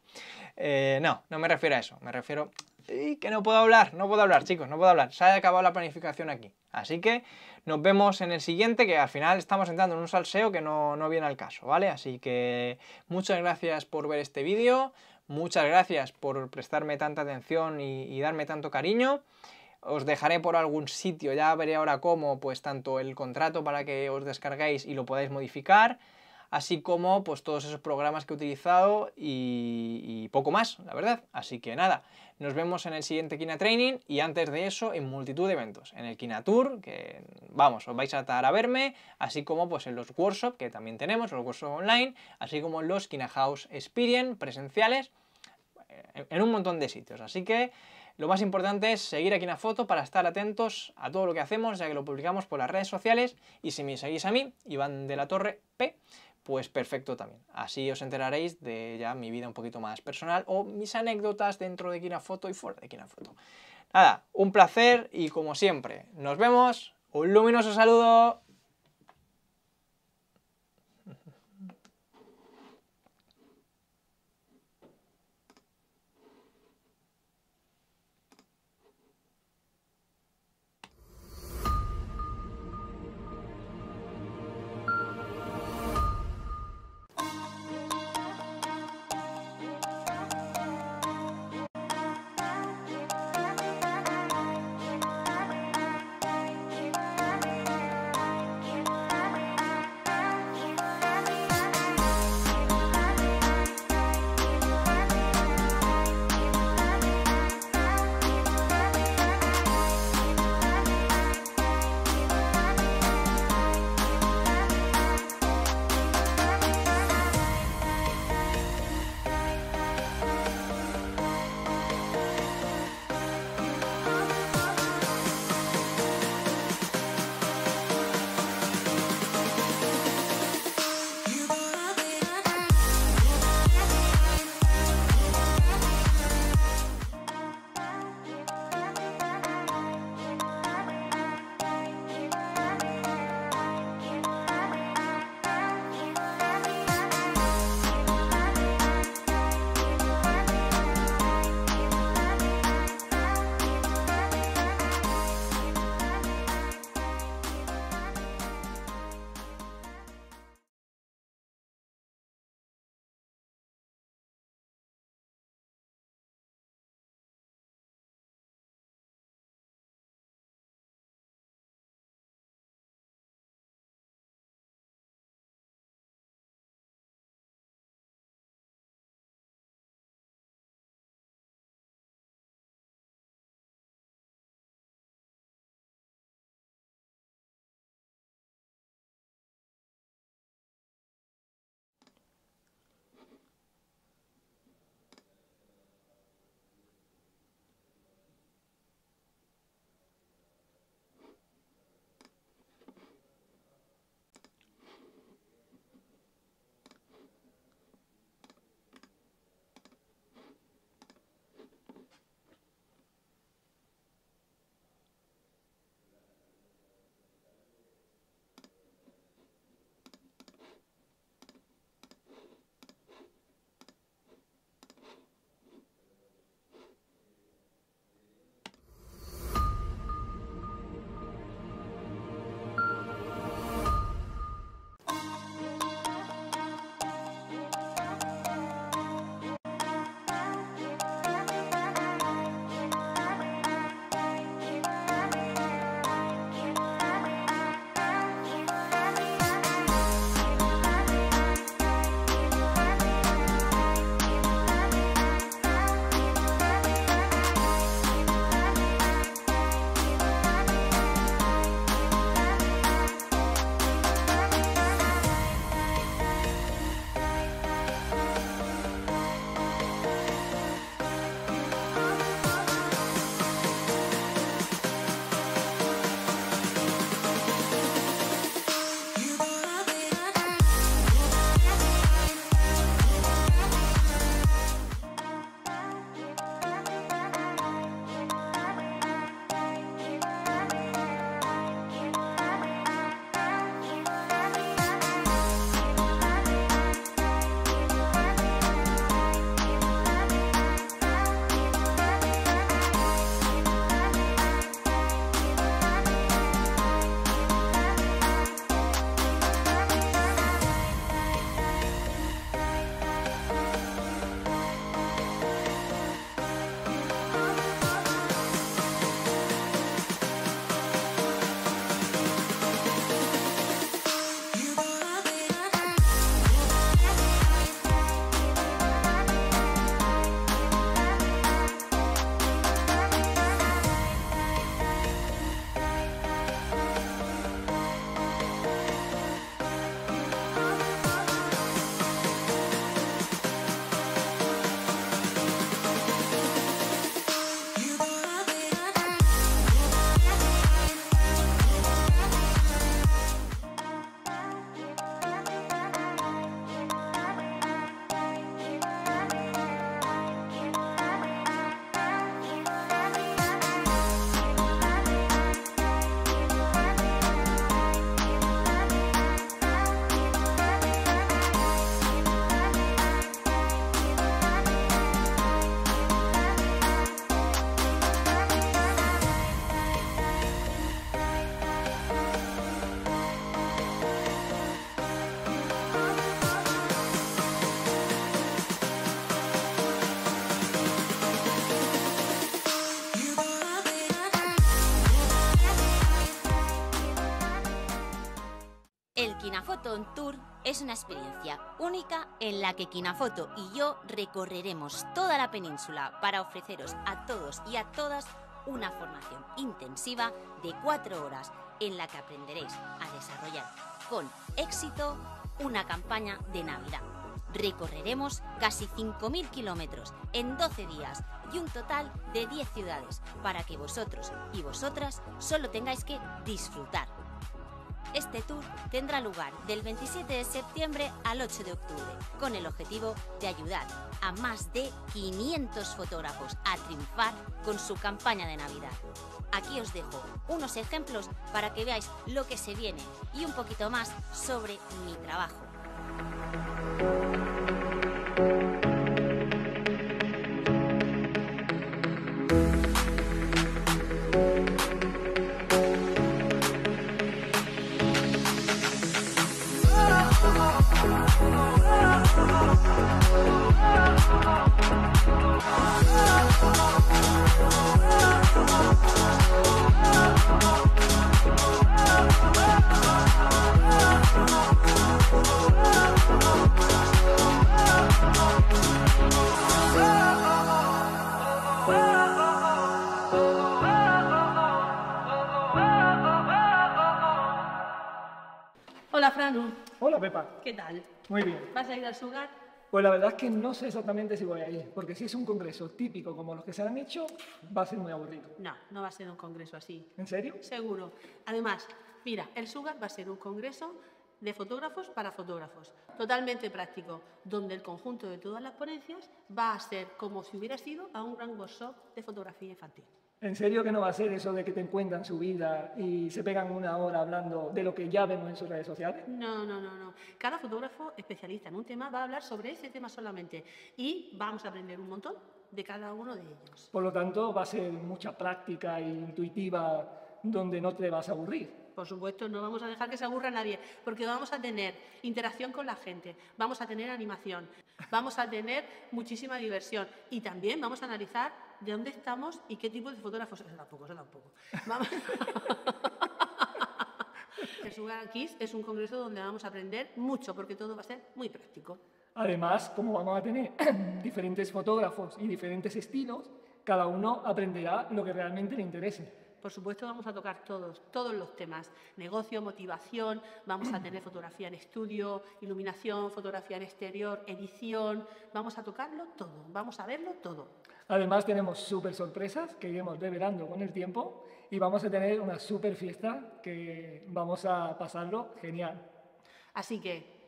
Eh, no, no me refiero a eso. Me refiero y que no puedo hablar, no puedo hablar, chicos, no puedo hablar. Se ha acabado la planificación aquí. Así que nos vemos en el siguiente, que al final estamos entrando en un salseo que no, no viene al caso, ¿vale? Así que muchas gracias por ver este vídeo, muchas gracias por prestarme tanta atención y, y darme tanto cariño os dejaré por algún sitio, ya veré ahora cómo, pues tanto el contrato para que os descarguéis y lo podáis modificar, así como pues todos esos programas que he utilizado y, poco más, la verdad. Así que nada, nos vemos en el siguiente Kina Training y antes de eso en multitud de eventos, en el Kina Tour, que vamos, os vais a atar a verme, así como pues en los workshops que también tenemos, los workshops online, así como los Kina House Experience presenciales, eh, en un montón de sitios. Así que lo más importante es seguir aquí en la foto para estar atentos a todo lo que hacemos, ya que lo publicamos por las redes sociales. Y si me seguís a mí, Iván de la Torre P, pues perfecto también. Así os enteraréis de ya mi vida un poquito más personal o mis anécdotas dentro de foto y fuera de foto Nada, un placer y como siempre, nos vemos, un luminoso saludo Es una experiencia única en la que Kinafoto y yo recorreremos toda la península para ofreceros a todos y a todas una formación intensiva de cuatro horas en la que aprenderéis a desarrollar con éxito una campaña de Navidad. Recorreremos casi 5.000 kilómetros en 12 días y un total de 10 ciudades para que vosotros y vosotras solo tengáis que disfrutar este tour tendrá lugar del 27 de septiembre al 8 de octubre, con el objetivo de ayudar a más de 500 fotógrafos a triunfar con su campaña de Navidad. Aquí os dejo unos ejemplos para que veáis lo que se viene y un poquito más sobre mi trabajo. Oh, oh, oh. ¿Qué tal? Muy bien. ¿Vas a ir al SUGAR? Pues la verdad es que no sé exactamente si voy a ir, porque si es un congreso típico como los que se han hecho, va a ser muy aburrido. No, no va a ser un congreso así. ¿En serio? Seguro. Además, mira, el SUGAR va a ser un congreso de fotógrafos para fotógrafos, totalmente práctico, donde el conjunto de todas las ponencias va a ser como si hubiera sido a un gran workshop de fotografía infantil. ¿En serio que no va a ser eso de que te encuentran su vida y se pegan una hora hablando de lo que ya vemos en sus redes sociales? No, no, no, no. Cada fotógrafo especialista en un tema va a hablar sobre ese tema solamente y vamos a aprender un montón de cada uno de ellos. Por lo tanto, va a ser mucha práctica e intuitiva donde no te vas a aburrir por supuesto, no vamos a dejar que se aburra nadie, porque vamos a tener interacción con la gente, vamos a tener animación, vamos a tener muchísima diversión y también vamos a analizar de dónde estamos y qué tipo de fotógrafos. Eso poco, eso tampoco. poco! El Sugar es un congreso donde vamos a aprender mucho, porque todo va a ser muy práctico. Además, como vamos a tener diferentes fotógrafos y diferentes estilos, cada uno aprenderá lo que realmente le interese. Por supuesto vamos a tocar todos, todos los temas, negocio, motivación, vamos a tener fotografía en estudio, iluminación, fotografía en exterior, edición, vamos a tocarlo todo, vamos a verlo todo. Además tenemos súper sorpresas que iremos revelando con el tiempo y vamos a tener una súper fiesta que vamos a pasarlo genial. Así que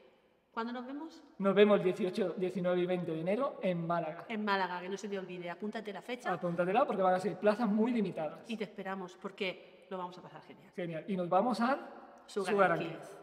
¿Cuándo nos vemos? Nos vemos 18, 19 y 20 de enero en Málaga. En Málaga, que no se te olvide. Apúntate la fecha. Apúntatela porque van a ser plazas muy limitadas. Y te esperamos porque lo vamos a pasar genial. Genial. Y nos vamos a Sugar,